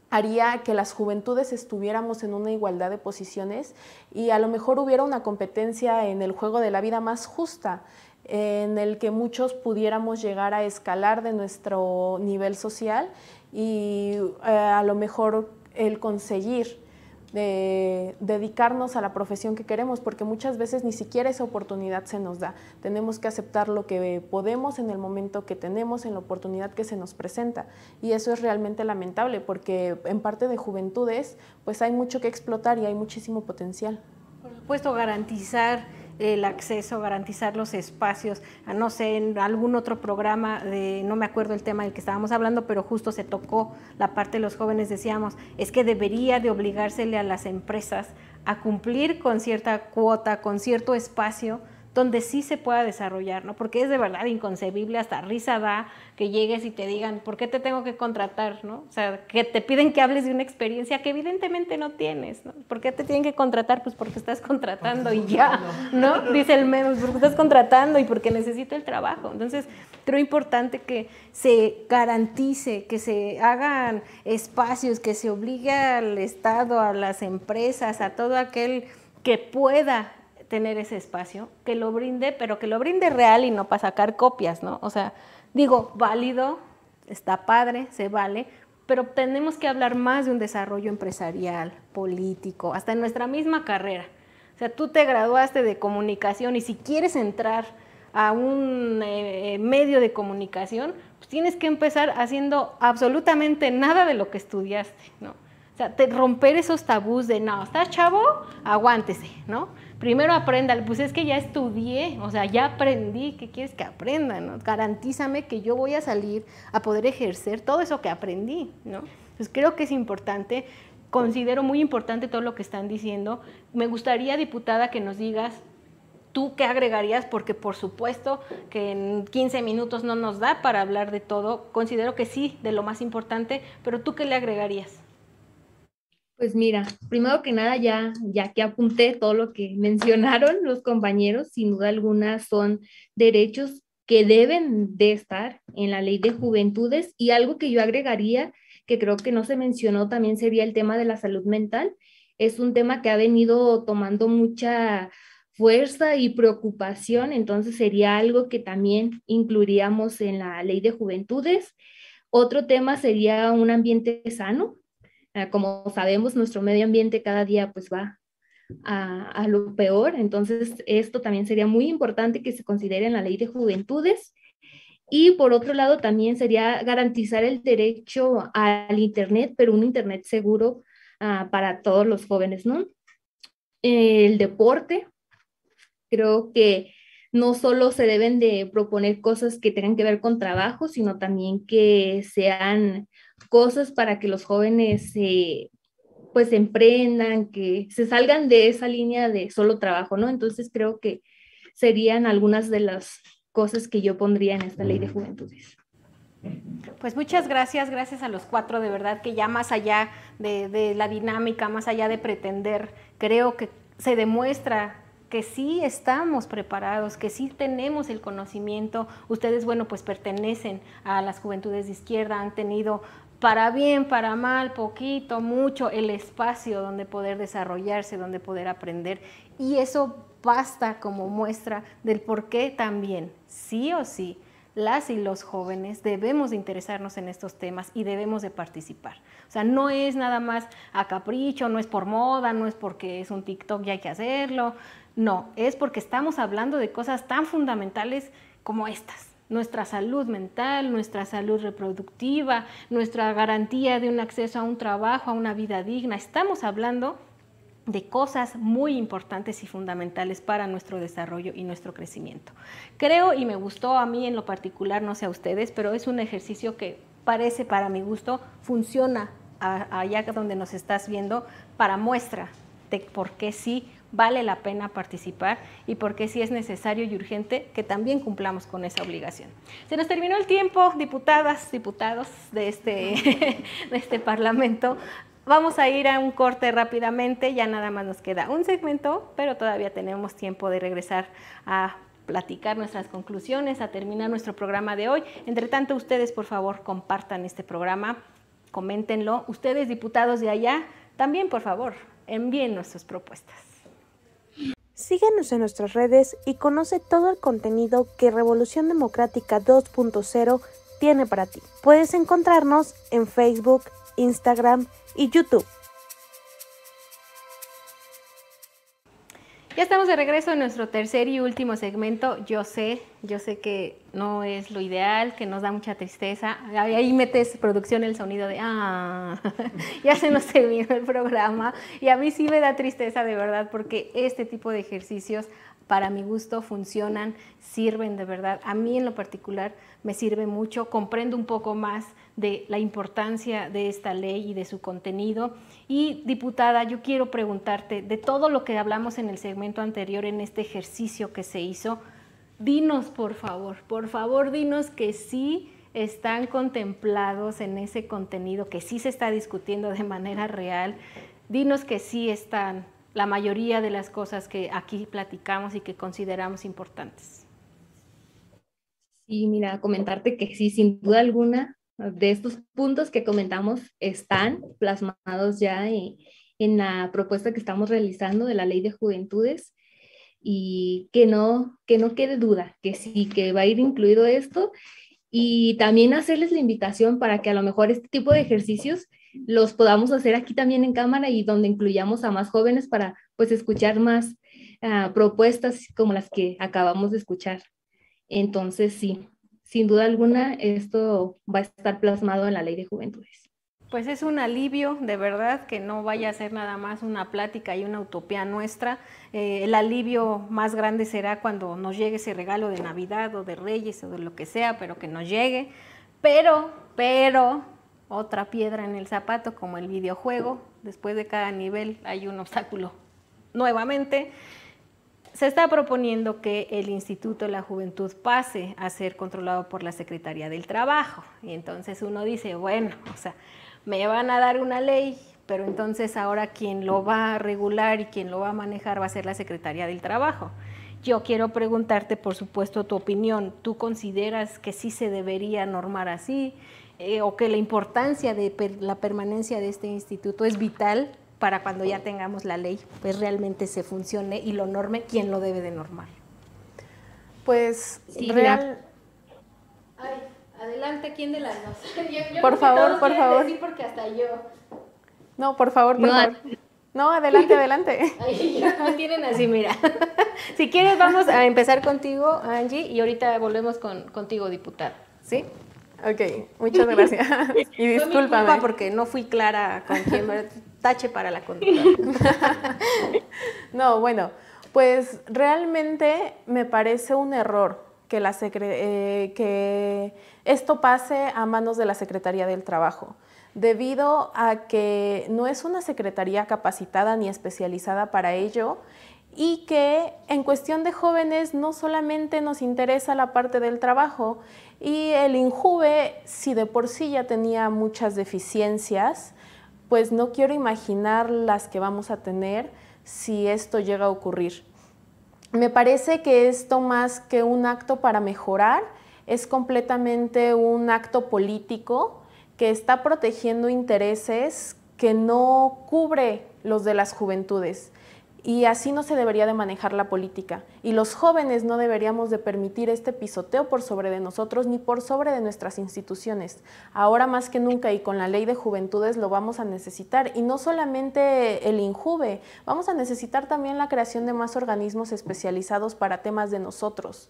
haría que las juventudes estuviéramos en una igualdad de posiciones y a lo mejor hubiera una competencia en el juego de la vida más justa, en el que muchos pudiéramos llegar a escalar de nuestro nivel social y eh, a lo mejor el conseguir de dedicarnos a la profesión que queremos, porque muchas veces ni siquiera esa oportunidad se nos da. Tenemos que aceptar lo que podemos en el momento que tenemos, en la oportunidad que se nos presenta. Y eso es realmente lamentable, porque en parte de juventudes, pues hay mucho que explotar y hay muchísimo potencial. Por supuesto, garantizar el acceso, garantizar los espacios, a, no sé, en algún otro programa, de, no me acuerdo el tema del que estábamos hablando, pero justo se tocó la parte de los jóvenes, decíamos, es que debería de obligársele a las empresas a cumplir con cierta cuota, con cierto espacio, donde sí se pueda desarrollar, ¿no? Porque es de verdad inconcebible, hasta risa da que llegues y te digan, ¿por qué te tengo que contratar, ¿no? O sea, que te piden que hables de una experiencia que evidentemente no tienes, ¿no? ¿Por qué te tienen que contratar? Pues porque estás contratando y ya, ¿no? Dice el menos, pues porque estás contratando y porque necesito el trabajo. Entonces, creo importante que se garantice, que se hagan espacios, que se obligue al Estado, a las empresas, a todo aquel que pueda tener ese espacio, que lo brinde, pero que lo brinde real y no para sacar copias, ¿no? O sea, digo, válido, está padre, se vale, pero tenemos que hablar más de un desarrollo empresarial, político, hasta en nuestra misma carrera. O sea, tú te graduaste de comunicación y si quieres entrar a un eh, eh, medio de comunicación, pues tienes que empezar haciendo absolutamente nada de lo que estudiaste, ¿no? O sea, te romper esos tabús de, no, estás chavo, aguántese, ¿no? primero aprenda, pues es que ya estudié, o sea, ya aprendí, ¿qué quieres que aprenda? No? Garantízame que yo voy a salir a poder ejercer todo eso que aprendí, ¿no? Pues creo que es importante considero muy importante todo lo que están diciendo. Me gustaría, diputada, que nos digas tú qué agregarías, porque por supuesto que en 15 minutos no nos da para hablar de todo. Considero que sí, de lo más importante, pero tú qué le agregarías. Pues mira, primero que nada, ya, ya que apunté todo lo que *laughs* mencionaron los compañeros, sin duda alguna son derechos que deben de estar en la ley de juventudes y algo que yo agregaría, que creo que no se mencionó también sería el tema de la salud mental. Es un tema que ha venido tomando mucha fuerza y preocupación, entonces sería algo que también incluiríamos en la ley de juventudes. Otro tema sería un ambiente sano, eh, como sabemos, nuestro medio ambiente cada día pues va a, lo peor. Entonces, esto también sería muy importante que se considere en la ley de juventudes. Y por otro lado, también sería garantizar el derecho al Internet, pero un Internet seguro ah, para todos los jóvenes, ¿no? El deporte, creo que no solo se deben de proponer cosas que tengan que ver con trabajo, sino también que sean cosas para que los jóvenes pues emprendan, que se salgan de esa línea de solo trabajo, ¿no? Entonces creo que serían algunas de las cosas que yo pondría en esta ley de juventudes. Pues muchas gracias, gracias a los cuatro, de verdad que ya más allá de, de la dinámica, más allá de pretender, creo que se demuestra que sí estamos preparados, que sí tenemos el conocimiento. Ustedes, bueno, pues pertenecen a las juventudes de izquierda, han tenido para bien, para mal, poquito, mucho, el espacio donde poder desarrollarse, donde poder aprender. Y eso basta como muestra del por qué también, sí o sí, las y los jóvenes debemos de interesarnos en estos temas y debemos de participar. O sea, no es nada más a capricho, no es por moda, no es porque es un TikTok y hay que hacerlo. No, es porque estamos hablando de cosas tan fundamentales como estas nuestra salud mental, nuestra salud reproductiva, nuestra garantía de un acceso a un trabajo, a una vida digna. Estamos hablando de cosas muy importantes y fundamentales para nuestro desarrollo y nuestro crecimiento. Creo y me gustó a mí en lo particular, no sé a ustedes, pero es un ejercicio que parece para mi gusto, funciona allá donde nos estás viendo para muestra de por qué sí vale la pena participar y porque si es necesario y urgente que también cumplamos con esa obligación. Se nos terminó el tiempo, diputadas, diputados de este, *laughs* de este Parlamento. Vamos a ir a un corte rápidamente, ya nada más nos queda un segmento, pero todavía tenemos tiempo de regresar a platicar nuestras conclusiones, a terminar nuestro programa de hoy. Entre tanto, ustedes, por favor, compartan este programa, coméntenlo. Ustedes, diputados de allá, también, por favor, envíen nuestras propuestas. Síguenos en nuestras redes y conoce todo el contenido que Revolución Democrática 2.0 tiene para ti. Puedes encontrarnos en Facebook, Instagram y YouTube. Ya estamos de regreso en nuestro tercer y último segmento. Yo sé, yo sé que no es lo ideal, que nos da mucha tristeza. Ahí metes producción el sonido de, ah, *laughs* ya se nos *laughs* terminó el programa. Y a mí sí me da tristeza de verdad porque este tipo de ejercicios para mi gusto funcionan, sirven de verdad. A mí en lo particular me sirve mucho, comprendo un poco más de la importancia de esta ley y de su contenido. Y diputada, yo quiero preguntarte, de todo lo que hablamos en el segmento anterior, en este ejercicio que se hizo, dinos por favor, por favor dinos que sí están contemplados en ese contenido, que sí se está discutiendo de manera real, dinos que sí están la mayoría de las cosas que aquí platicamos y que consideramos importantes. Sí, mira, comentarte que sí, sin duda alguna, de estos puntos que comentamos están plasmados ya en, la propuesta que estamos realizando de la ley de juventudes y que no, que no quede duda, que sí, que va a ir incluido esto y también hacerles la invitación para que a lo mejor este tipo de ejercicios los podamos hacer aquí también en cámara y donde incluyamos a más jóvenes para pues escuchar más ah, propuestas como las que acabamos de escuchar. Entonces, sí, sin duda alguna esto va a estar plasmado en la ley de juventudes. Pues es un alivio, de verdad, que no vaya a ser nada más una plática y una utopía nuestra. Eh, el alivio más grande será cuando nos llegue ese regalo de Navidad o de Reyes o de lo que sea, pero que nos llegue. Pero, pero, otra piedra en el zapato como el videojuego, después de cada nivel hay un obstáculo nuevamente se está proponiendo que el Instituto de la Juventud pase a ser controlado por la Secretaría del Trabajo. Y entonces uno dice, bueno, o sea, me van a dar una ley, pero entonces ahora quien lo va a regular y quien lo va a manejar va a ser la Secretaría del Trabajo. Yo quiero preguntarte, por supuesto, tu opinión. ¿Tú consideras que sí se debería normar así eh, o que la importancia de la permanencia de este instituto es vital para cuando ya tengamos la ley, pues realmente se funcione y lo norme quien lo debe de normal? Pues real... Ay, adelante, ¿quién de las dos? *laughs* por favor, por favor. porque hasta yo. No, por favor, por no, favor. No, adelante, adelante. *laughs* Ay, tienen así, mira. *laughs* si quieres, vamos a empezar contigo, Angie, y ahorita volvemos contigo, diputado. ¿Sí? Ok, muchas gracias. y discúlpame. porque no fui clara con quién tache para la conductora. *laughs* no, bueno, pues realmente me parece un error que, eh, que esto pase a manos de la Secretaría del Trabajo debido a que no es una secretaría capacitada ni especializada para ello y que en cuestión de jóvenes no solamente nos interesa la parte del trabajo y el INJUVE, si de por sí ya tenía muchas deficiencias, pues no quiero imaginar las que vamos a tener si esto llega a ocurrir. Me parece que esto más que un acto para mejorar, es completamente un acto político que está protegiendo intereses que no cubre los de las juventudes. Y así no se debería de manejar la política. Y los jóvenes no deberíamos de permitir este pisoteo por sobre de nosotros ni por sobre de nuestras instituciones. Ahora más que nunca y con la ley de juventudes lo vamos a necesitar. Y no solamente el INJUVE, vamos a necesitar también la creación de más organismos especializados para temas de nosotros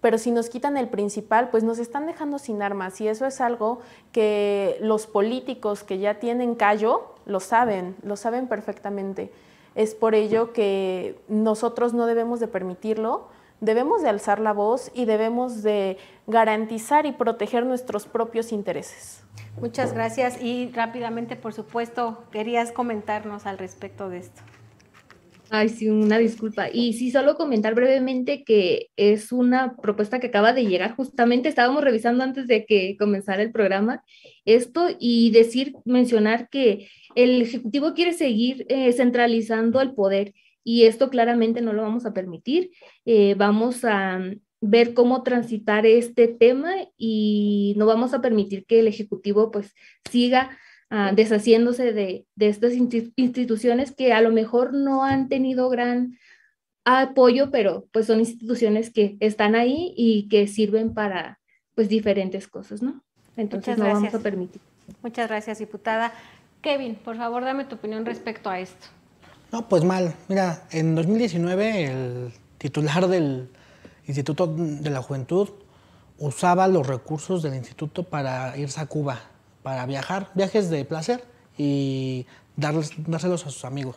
pero si nos quitan el principal, pues nos están dejando sin armas y eso es algo que los políticos que ya tienen callo lo saben, lo saben perfectamente. Es por ello que nosotros no debemos de permitirlo, debemos de alzar la voz y debemos de garantizar y proteger nuestros propios intereses. Muchas gracias y rápidamente, por supuesto, querías comentarnos al respecto de esto. Ay, sí, una disculpa. Y sí, solo comentar brevemente que es una propuesta que acaba de llegar justamente, estábamos revisando antes de que comenzara el programa esto y decir, mencionar que el Ejecutivo quiere seguir eh, centralizando el poder y esto claramente no lo vamos a permitir. Eh, vamos a mm, ver cómo transitar este tema y no vamos a permitir que el Ejecutivo pues siga Ah, deshaciéndose de, de estas instituciones que a lo mejor no han tenido gran apoyo, pero pues son instituciones que están ahí y que sirven para pues diferentes cosas, ¿no? Entonces no vamos a permitir. Muchas gracias, diputada. Kevin, por favor, dame tu opinión respecto a esto. No, pues mal. Mira, en 2019 el titular del Instituto de la Juventud usaba los recursos del instituto para irse a Cuba para viajar, viajes de placer y darles, dárselos a sus amigos.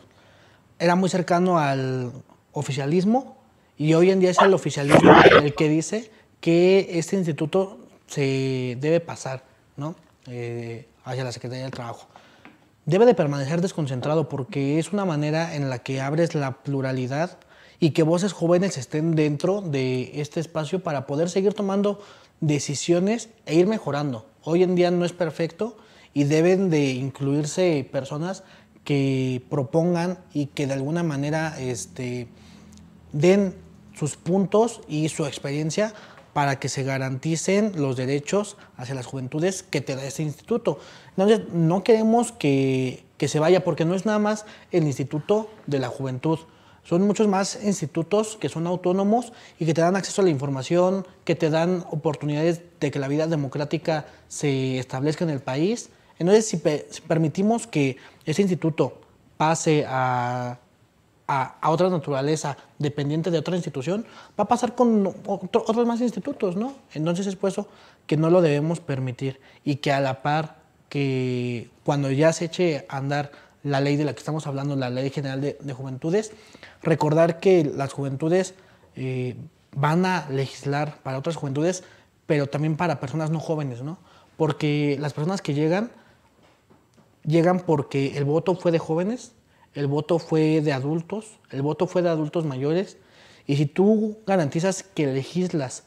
Era muy cercano al oficialismo y hoy en día es el oficialismo el que dice que este instituto se debe pasar ¿no? Eh, hacia la Secretaría del Trabajo. Debe de permanecer desconcentrado porque es una manera en la que abres la pluralidad y que voces jóvenes estén dentro de este espacio para poder seguir tomando decisiones e ir mejorando. Hoy en día no es perfecto y deben de incluirse personas que propongan y que de alguna manera este, den sus puntos y su experiencia para que se garanticen los derechos hacia las juventudes que te da este instituto. Entonces, no queremos que, que se vaya porque no es nada más el Instituto de la Juventud. Son muchos más institutos que son autónomos y que te dan acceso a la información, que te dan oportunidades de que la vida democrática se establezca en el país. Entonces, si, permitimos que ese instituto pase a, a, otra naturaleza, dependiente de otra institución, va a pasar con otros más institutos, ¿no? Entonces es por eso que no lo debemos permitir y que a la par que cuando ya se eche a andar la ley de la que estamos hablando, la ley general de, juventudes, recordar que las juventudes eh, van a legislar para otras juventudes, pero también para personas no jóvenes, ¿no? Porque las personas que llegan, llegan porque el voto fue de jóvenes, el voto fue de adultos, el voto fue de adultos mayores, y si tú garantizas que legislas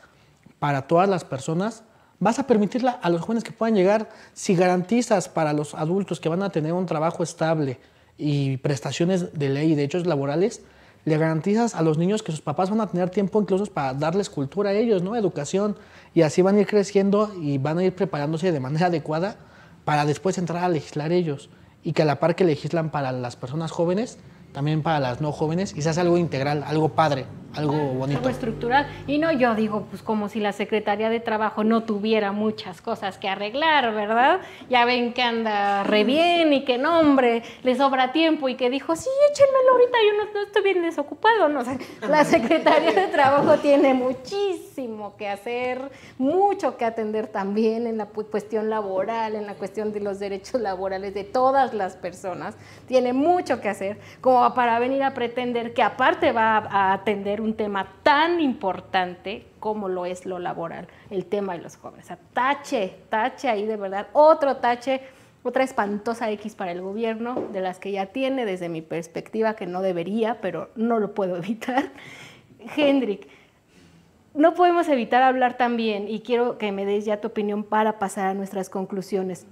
para todas las personas, vas a permitirla a los jóvenes que puedan llegar si garantizas para los adultos que van a tener un trabajo estable y prestaciones de ley y derechos laborales, le garantizas a los niños que sus papás van a tener tiempo incluso para darles cultura a ellos, ¿no? Educación. Y así van a ir creciendo y van a ir preparándose de manera adecuada para después entrar a legislar ellos. Y que a la par que legislan para las personas jóvenes, también para las no jóvenes, y se hace algo integral, algo padre algo bonito. Algo estructural. Y no, yo digo, pues como si la Secretaría de Trabajo no tuviera muchas cosas que arreglar, ¿verdad? Ya ven que anda re bien y que nombre le sobra tiempo y que dijo, sí, échenmelo ahorita, yo no, estoy bien desocupado. No, la Secretaría de Trabajo tiene muchísimo que hacer, mucho que atender también en la cuestión laboral, en la cuestión de los derechos laborales de todas las personas. Tiene mucho que hacer como para venir a pretender que aparte va a atender un tema tan importante como lo es lo laboral, el tema de los jóvenes. O sea, tache, tache ahí de verdad, otro tache, otra espantosa X para el gobierno, de las que ya tiene desde mi perspectiva, que no debería, pero no lo puedo *laughs* evitar. Hendrik, no podemos evitar hablar también, y quiero que me des ya tu opinión para pasar a nuestras conclusiones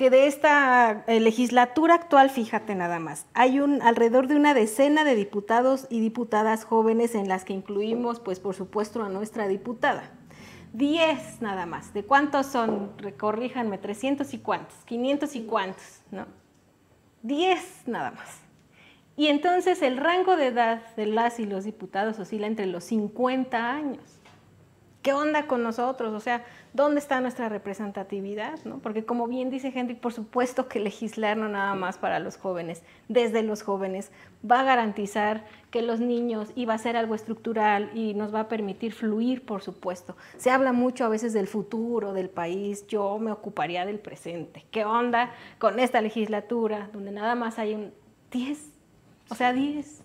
que de esta eh, legislatura actual, fíjate nada más, hay un alrededor de una decena de diputados y diputadas jóvenes en las que incluimos, pues por supuesto, a nuestra diputada. Diez nada más. ¿De cuántos son? Recorríjanme, 300 y cuántos, 500 y cuántos, ¿no? Diez nada más. Y entonces el rango de edad de las y los diputados oscila entre los 50 años. ¿Qué onda con nosotros? O sea, ¿Dónde está nuestra representatividad? Porque como bien dice Henry, por supuesto que legislar no nada más para los jóvenes, desde los jóvenes, va a garantizar que los niños y va a ser algo estructural y nos va a permitir fluir, por supuesto. Se habla mucho a veces del futuro del país, yo me ocuparía del presente. ¿Qué onda con esta legislatura donde nada más hay un 10? O sea, 10.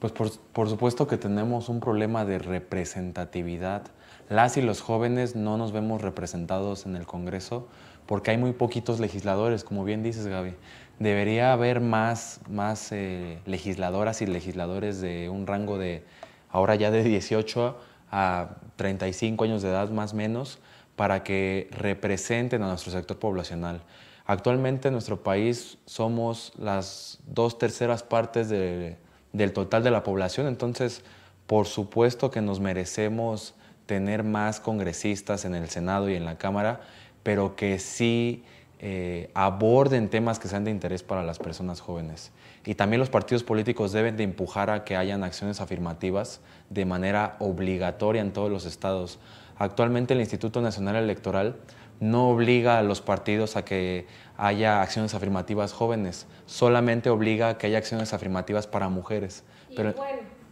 Pues por, por, supuesto que tenemos un problema de representatividad las y los jóvenes no nos vemos representados en el Congreso porque hay muy poquitos legisladores, como bien dices Gaby. Debería haber más, más eh, legisladoras y legisladores de un rango de ahora ya de 18 a 35 años de edad más o menos para que representen a nuestro sector poblacional. Actualmente en nuestro país somos las dos terceras partes del total de la población, entonces por supuesto que nos merecemos tener más congresistas en el Senado y en la Cámara, pero que sí eh, aborden temas que sean de interés para las personas jóvenes. Y también los partidos políticos deben de empujar a que hayan acciones afirmativas de manera obligatoria en todos los estados. Actualmente el Instituto Nacional Electoral no obliga a los partidos a que haya acciones afirmativas jóvenes, solamente obliga a que haya acciones afirmativas para mujeres.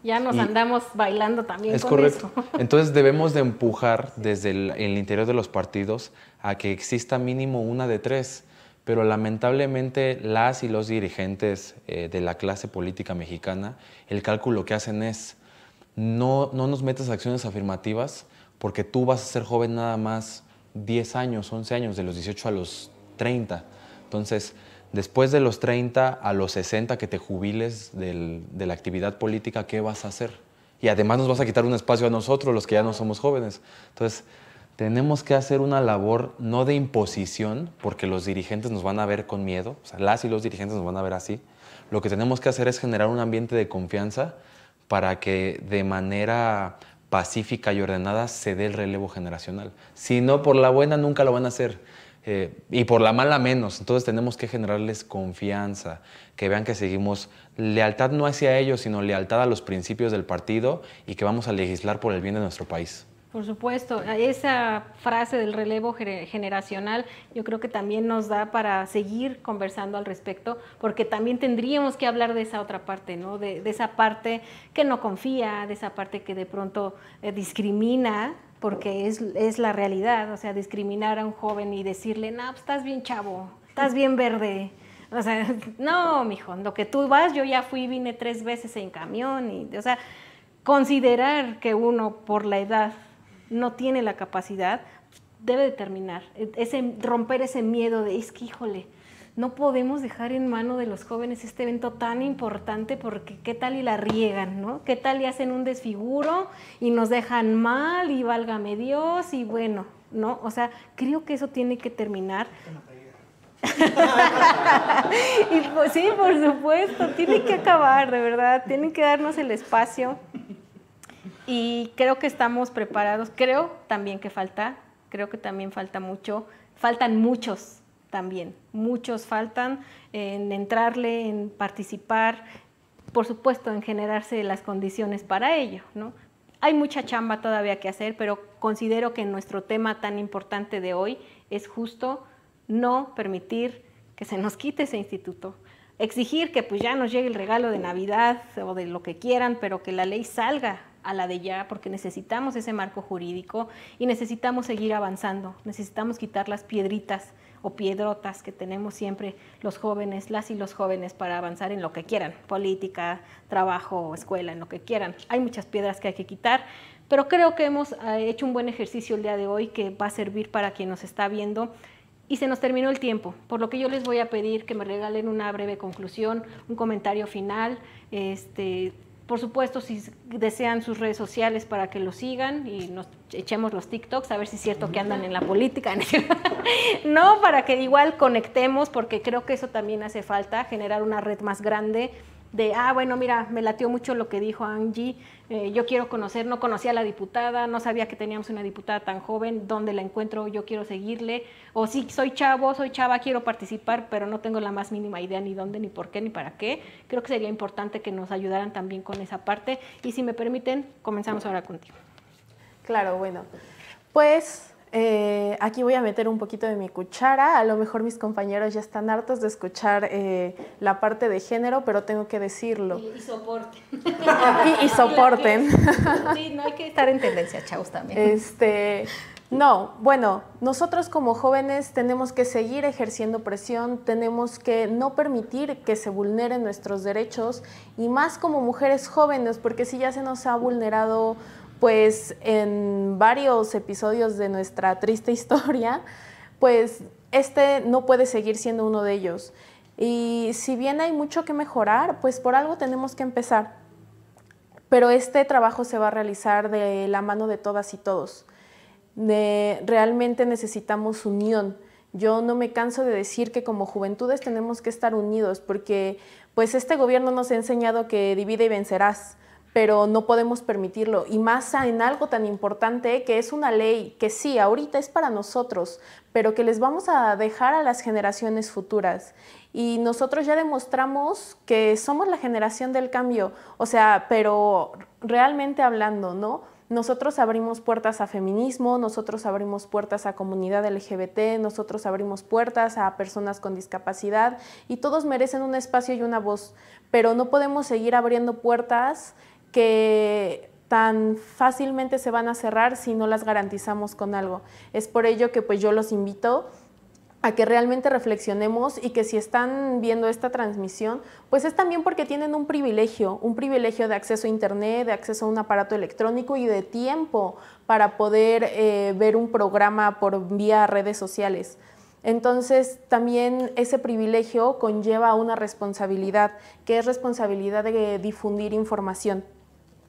Ya nos andamos bailando también. Es correcto. *laughs* Entonces debemos de empujar desde el, interior de los partidos a que exista mínimo una de tres, pero lamentablemente las y los dirigentes eh, de la clase política mexicana, el cálculo que hacen es, no, no nos metas acciones afirmativas porque tú vas a ser joven nada más 10 años, 11 años, de los 18 a los 30. Entonces, después de los 30 a los 60 que te jubiles de la actividad política, ¿qué vas a hacer? Y además nos vas a quitar un espacio a nosotros, los que ya no somos jóvenes. Entonces, tenemos que hacer una labor no de imposición, porque los dirigentes nos van a ver con miedo, o sea, las y los dirigentes nos van a ver así. Lo que tenemos que hacer es generar un ambiente de confianza para que de manera pacífica y ordenada se dé el relevo generacional. Si no, por la buena nunca lo van a hacer. Eh, y por la mala menos. Entonces tenemos que generarles confianza, que vean que seguimos lealtad no hacia ellos, sino lealtad a los principios del partido y que vamos a legislar por el bien de nuestro país. Por supuesto, esa frase del relevo generacional yo creo que también nos da para seguir conversando al respecto, porque también tendríamos que hablar de esa otra parte, ¿no? De, esa parte que no confía, de esa parte que de pronto eh, discrimina porque es, la realidad, o sea, discriminar a un joven y decirle, no, pues, estás bien chavo, estás bien verde. O sea, *laughs* no, mijo, lo que tú vas, yo ya fui, y vine tres veces en camión. Y, o sea, considerar que uno por la edad no tiene la capacidad debe determinar, e, ese, romper ese miedo de, es que, híjole, no podemos dejar en mano de los jóvenes este evento tan importante porque qué tal y la riegan, ¿no? ¿Qué tal y hacen un desfiguro y nos dejan mal y válgame Dios y bueno, ¿no? O sea, creo que eso tiene que terminar. *laughs* y pues, sí, por supuesto, tiene que acabar, de verdad, tienen que darnos el espacio. Y creo que estamos preparados, creo también que falta, creo que también falta mucho, faltan muchos también. Muchos faltan en entrarle, en participar, por supuesto, en generarse las condiciones para ello. ¿no? Hay mucha chamba todavía que hacer, pero considero que en nuestro tema tan importante de hoy es justo no permitir que se nos quite ese instituto. Exigir que pues ya nos llegue el regalo de Navidad o de lo que quieran, pero que la ley salga a la de ya, porque necesitamos ese marco jurídico y necesitamos seguir avanzando, necesitamos quitar las piedritas o piedrotas que tenemos siempre los jóvenes, las y los jóvenes para avanzar en lo que quieran, política, trabajo, escuela, en lo que quieran. Hay muchas piedras que hay que quitar, pero creo que hemos eh, hecho un buen ejercicio el día de hoy que va a servir para quien nos está viendo y se nos terminó el tiempo, por lo que yo les voy a pedir que me regalen una breve conclusión, un comentario final, este, por supuesto, si desean sus redes sociales para que lo sigan y nos echemos los TikToks, a ver si es cierto que andan en la política. *laughs* no, para que igual conectemos, porque creo que eso también hace falta, generar una red más grande de, ah, bueno, mira, me latió mucho lo que dijo Angie, eh, yo quiero conocer, no conocía a la diputada, no sabía que teníamos una diputada tan joven, dónde la encuentro, yo quiero seguirle, o sí, soy chavo, soy chava, quiero participar, pero no tengo la más mínima idea ni dónde, ni por qué, ni para qué. Creo que sería importante que nos ayudaran también con esa parte. Y si me permiten, comenzamos ahora contigo. Claro, bueno, pues eh, aquí voy a meter un poquito de mi cuchara. A lo mejor mis compañeros ya están hartos de escuchar eh, la parte de género, pero tengo que decirlo. Y, *laughs* soporten. y, soporten. sí, no hay que estar en tendencia, chavos, también. Este, no, bueno, nosotros como jóvenes tenemos que seguir ejerciendo presión, tenemos que no permitir que se vulneren nuestros derechos y más como mujeres jóvenes, porque si ya se nos ha vulnerado pues en varios episodios de nuestra triste *laughs* historia, pues este no puede seguir siendo uno de ellos. Y si bien hay mucho que mejorar, pues por algo tenemos que empezar. Pero este trabajo se va a realizar de la mano de todas y todos. realmente necesitamos unión. Yo no me canso de decir que como juventudes tenemos que estar unidos porque pues este gobierno nos ha enseñado que divide y vencerás pero no podemos permitirlo. Y más en algo tan importante que es una ley que sí, ahorita es para nosotros, pero que les vamos a dejar a las generaciones futuras. Y nosotros ya demostramos que somos la generación del cambio, o sea, pero realmente hablando, ¿no? Nosotros abrimos puertas a feminismo, nosotros abrimos puertas a comunidad LGBT, nosotros abrimos puertas a personas con discapacidad y todos merecen un espacio y una voz, pero no podemos seguir abriendo puertas que tan fácilmente se van a cerrar si no las garantizamos con algo. Es por ello que pues yo los invito a que realmente reflexionemos y que si están viendo esta transmisión, pues es también porque tienen un privilegio, un privilegio de acceso a Internet, de acceso a un aparato electrónico y de tiempo para poder eh, ver un programa por vía redes sociales. Entonces, también ese privilegio conlleva una responsabilidad, que es responsabilidad de difundir información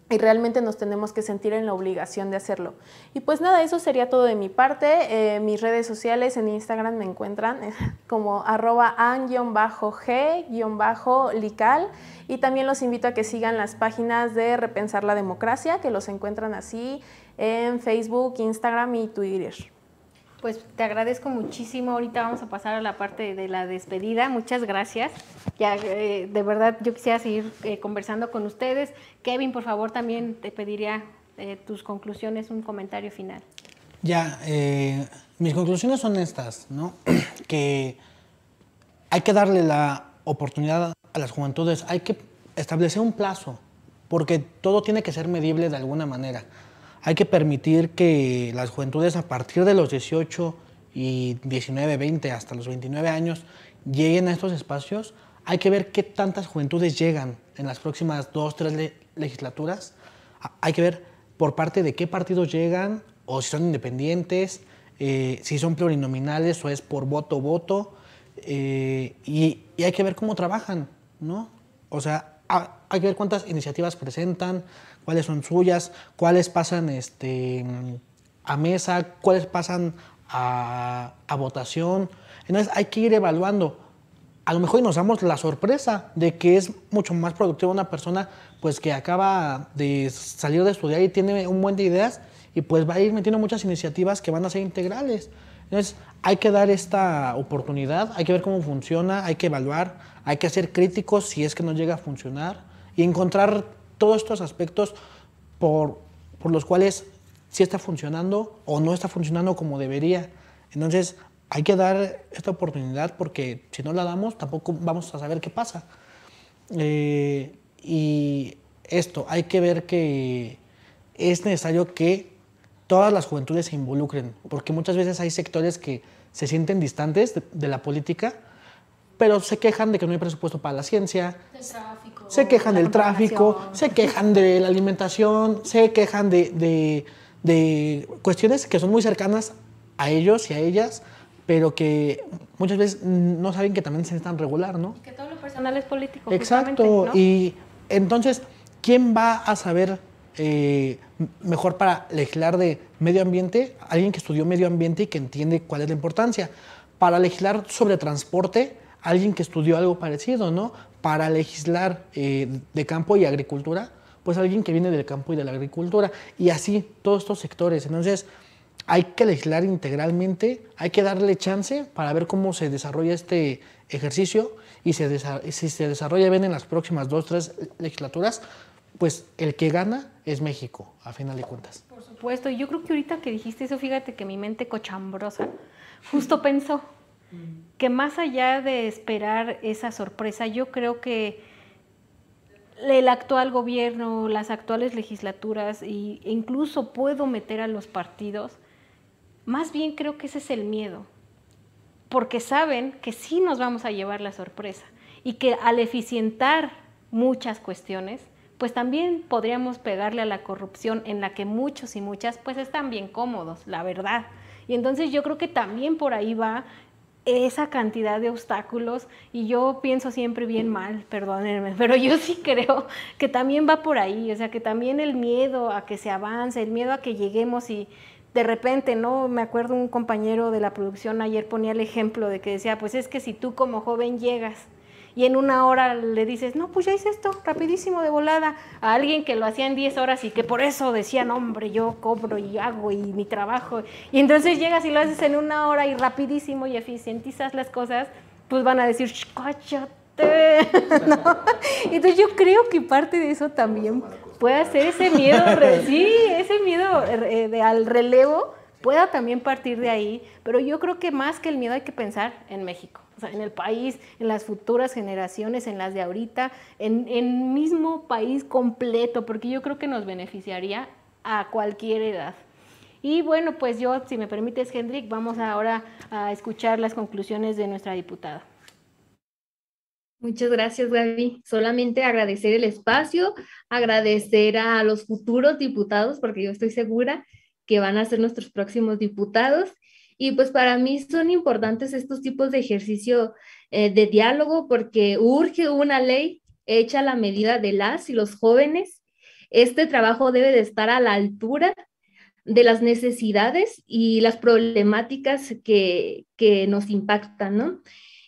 y realmente nos tenemos que sentir en la obligación de hacerlo. Y pues nada, eso sería todo de mi parte. Eh, mis redes sociales en Instagram me encuentran *laughs* como arroba an-g-lical y también los invito a que sigan las páginas de Repensar la Democracia, que los encuentran así en Facebook, Instagram y Twitter. Pues te agradezco muchísimo. Ahorita vamos a pasar a la parte de la despedida. Muchas gracias. Ya, eh, de verdad, yo quisiera seguir eh, conversando con ustedes. Kevin, por favor, también te pediría eh, tus conclusiones, un comentario final. Ya, mis conclusiones son estas, ¿no? *clears throat* que hay que darle la oportunidad a las juventudes, hay que establecer un plazo, porque todo tiene que ser medible de alguna manera. Hay que permitir que las juventudes a partir de los 18 y 19, 20 hasta los 29 años lleguen a estos espacios. Hay que ver qué tantas juventudes llegan en las próximas dos, tres legislaturas. Hay que ver por parte de qué partidos llegan o si son independientes, eh, si son plurinominales o es por voto voto. Eh, y, hay que ver cómo trabajan, ¿no? O sea, hay que ver cuántas iniciativas presentan, cuáles son suyas, cuáles pasan este, a mesa, cuáles pasan a, votación. Entonces hay que ir evaluando a lo mejor nos damos la sorpresa de que es mucho más productiva una persona pues que acaba de salir de estudiar y tiene un buen de ideas y pues va a ir metiendo muchas iniciativas que van a ser integrales. Entonces hay que dar esta oportunidad, hay que ver cómo funciona, hay que evaluar, hay que ser críticos si es que no llega a funcionar y encontrar todos estos aspectos por, por los cuales si sí está funcionando o no está funcionando como debería. Entonces, hay que dar esta oportunidad porque si no la damos, tampoco vamos a saber qué pasa. Eh, y esto, hay que ver que es necesario que todas las juventudes se involucren, porque muchas veces hay sectores que se sienten distantes de, la política, pero se quejan de que no hay presupuesto para la ciencia se quejan del tráfico, se quejan de la alimentación, se quejan de, cuestiones que son muy cercanas a ellos y a ellas, pero que muchas veces no saben que también se necesitan regular, ¿no? Que todo lo personal es político. Exacto, y entonces, ¿quién va a saber eh, mejor para legislar de medio ambiente? Alguien que estudió medio ambiente y que entiende cuál es la importancia. Para legislar sobre transporte, alguien que estudió algo parecido, ¿no? Para legislar eh, de campo y agricultura, pues alguien que viene del campo y de la agricultura. Y así, todos estos sectores. Entonces, hay que legislar integralmente, hay que darle chance para ver cómo se desarrolla este ejercicio y se si se desarrolla bien en las próximas dos, tres legislaturas, pues el que gana es México, a final de cuentas. Por supuesto, y yo creo que ahorita que dijiste eso, fíjate que mi mente cochambrosa justo pensó, Mm. que más allá de esperar esa sorpresa, yo creo que el actual gobierno, las actuales legislaturas e incluso puedo meter a los partidos, más bien creo que ese es el miedo, porque saben que sí nos vamos a llevar la sorpresa y que al eficientar muchas cuestiones, pues también podríamos pegarle a la corrupción en la que muchos y muchas pues están bien cómodos, la verdad. Y entonces yo creo que también por ahí va esa cantidad de obstáculos y yo pienso siempre bien mal, perdónenme, *laughs* pero yo sí creo que también va por ahí, o sea, que también el miedo a que se avance, el miedo a que lleguemos y de repente, ¿no? Me acuerdo un compañero de la producción ayer ponía el ejemplo de que decía, pues es que si tú como joven llegas y en una hora le dices, no, pues ya hice esto, rapidísimo de volada, a alguien que lo hacía en 10 horas y que por eso decían, hombre, yo cobro y hago y mi trabajo. Y entonces llegas y lo haces en una hora y rapidísimo y eficientizas las cosas, pues van a decir, cállate. *laughs* Entonces yo creo que parte de eso también puede ser ese miedo, *laughs* sí, ese miedo eh, eh, de, al relevo pueda también partir de ahí, pero yo creo que más que el miedo hay que pensar en México en el país, en las futuras generaciones, en las de ahorita, en el mismo país completo, porque yo creo que nos beneficiaría a cualquier edad. Y bueno, pues yo, si me permites, Hendrik, vamos ahora a escuchar las conclusiones de nuestra diputada. Muchas gracias, Gaby. Solamente agradecer el espacio, agradecer a los futuros diputados, porque yo estoy segura que van a ser nuestros próximos diputados y pues para mí son importantes estos tipos de ejercicio eh, de diálogo porque urge una ley hecha a la medida de las y los jóvenes. Este trabajo debe de estar a la altura de las necesidades y las problemáticas que, nos impactan, ¿no?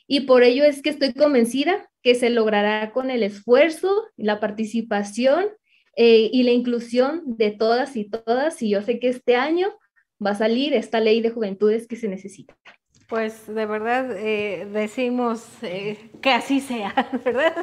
Y por ello es que estoy convencida que se logrará con el esfuerzo, la participación eh, y la inclusión de todas y todas. Y yo sé que este año va a salir esta ley de juventudes que se necesita. Pues de verdad eh, decimos eh, que así sea, *laughs* ¿verdad?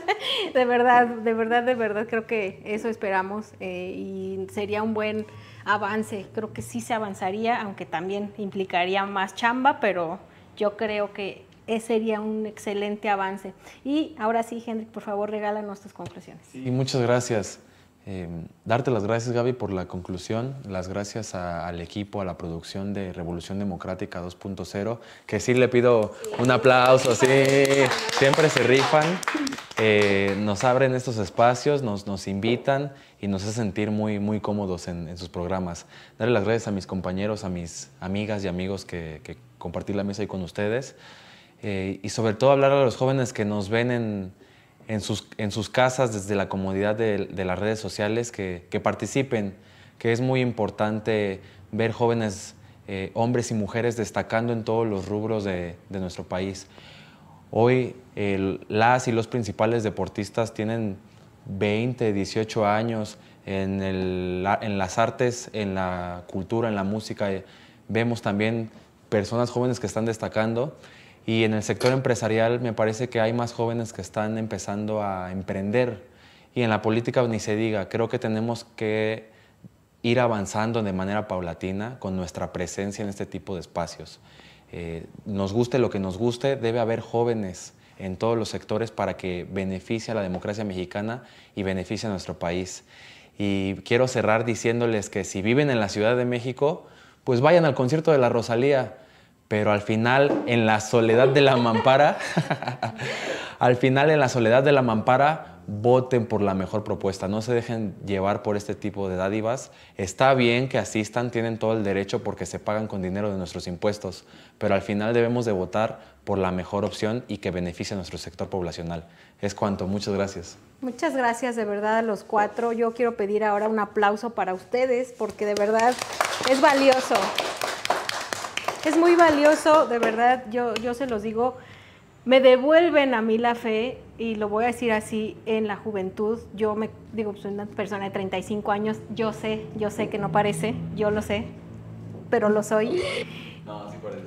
De verdad, de verdad, de verdad creo que eso esperamos eh, y sería un buen avance. Creo que sí se avanzaría, aunque también implicaría más chamba, pero yo creo que ese sería un excelente avance. Y ahora sí, Hendrik, por favor, regálanos tus conclusiones. Y muchas gracias. Em, darte las gracias, Gaby, por la conclusión, las gracias al equipo, a la producción de Revolución Democrática 2.0, que sí le pido un aplauso, sí, siempre se rifan, eh, nos abren estos espacios, nos, invitan y nos hace sentir muy, muy cómodos en, sus programas. Darle las gracias a mis compañeros, a mis amigas y amigos que, que compartí la mesa ahí con ustedes eh, y sobre todo hablar a los jóvenes que nos ven en en sus, en sus casas, desde la comodidad de, las redes sociales, que, que, participen, que es muy importante ver jóvenes eh, hombres y mujeres destacando en todos los rubros de, de nuestro país. Hoy las y los principales deportistas tienen 20, 18 años en, el, en, las artes, en la cultura, en la música. Vemos también personas jóvenes que están destacando y en el sector empresarial me parece que hay más jóvenes que están empezando a emprender. Y en la política ni se diga, creo que tenemos que ir avanzando de manera paulatina con nuestra presencia en este tipo de espacios. Eh, nos guste lo que nos guste, debe haber jóvenes en todos los sectores para que beneficie a la democracia mexicana y beneficie a nuestro país. Y quiero cerrar diciéndoles que si viven en la Ciudad de México, pues vayan al concierto de la Rosalía pero al final en la soledad de la mampara, *laughs* al final en la soledad de la mampara, voten por la mejor propuesta, no se dejen llevar por este tipo de dádivas. Está bien que asistan, tienen todo el derecho porque se pagan con dinero de nuestros impuestos, pero al final debemos de votar por la mejor opción y que beneficie a nuestro sector poblacional. Es cuanto, muchas gracias. Muchas gracias de verdad a los cuatro. Yo quiero pedir ahora un aplauso para ustedes porque de verdad es valioso es muy valioso, de verdad, yo, yo se los digo, me devuelven a mí la fe, y lo voy a decir así, en la juventud, yo me digo, soy una persona de 35 años, yo sé, yo sé que no parece, yo lo sé, pero lo soy.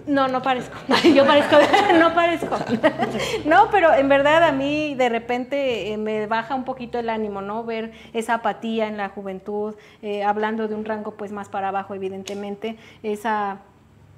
No, No, parezco. *laughs* Yo parezco, *laughs* no parezco. *laughs* No, pero en verdad a mí de repente eh, me baja un poquito el ánimo, ¿no? Ver esa apatía en la juventud, eh, hablando de un rango pues más para abajo, evidentemente, esa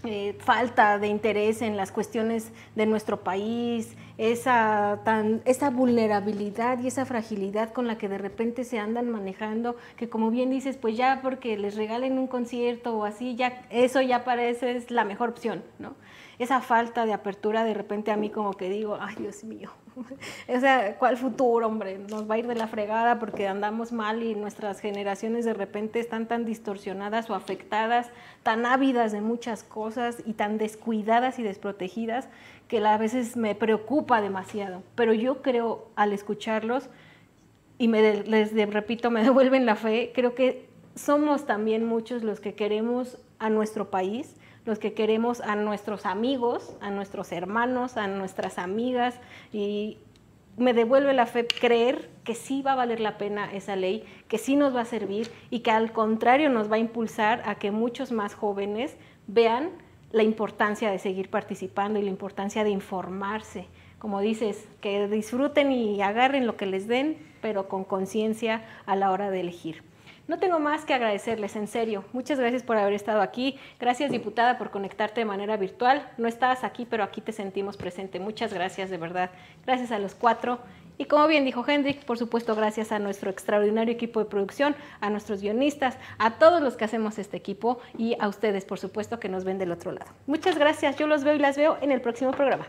eh, falta de interés en las cuestiones de nuestro país, esa, esa vulnerabilidad y esa fragilidad con la que de repente se andan manejando, que como bien dices, pues ya porque les regalen un concierto o así, ya eso ya parece es la mejor opción, ¿no? esa falta de apertura de repente a mí como que digo, ay Dios mío, *laughs* o sea, ¿cuál futuro, hombre? Nos va a ir de la fregada porque andamos mal y nuestras generaciones de repente están tan distorsionadas o afectadas, tan ávidas de muchas cosas y tan descuidadas y desprotegidas que a veces me preocupa demasiado. Pero yo creo al escucharlos y me les repito, me *laughs* devuelven la fe, creo que somos también muchos los que queremos a nuestro país los que queremos a nuestros amigos, a nuestros hermanos, a nuestras amigas y me devuelve la fe creer que sí va a valer la pena esa ley, que sí nos va a servir y que al contrario nos va a impulsar a que muchos más jóvenes vean la importancia de seguir participando y la importancia de informarse. Como dices, que disfruten y agarren lo que les den, pero con conciencia a la hora de elegir. No tengo más que agradecerles, en serio. Muchas gracias por haber estado aquí. Gracias, diputada, por conectarte de manera virtual. No estabas aquí, pero aquí te sentimos presente. Muchas gracias, de verdad. Gracias a los cuatro. Y como bien dijo Hendrik, por supuesto, gracias a nuestro extraordinario equipo de producción, a nuestros guionistas, a todos los que hacemos este equipo y a ustedes, por supuesto, que nos ven del otro lado. Muchas gracias. Yo los veo y las veo en el próximo programa.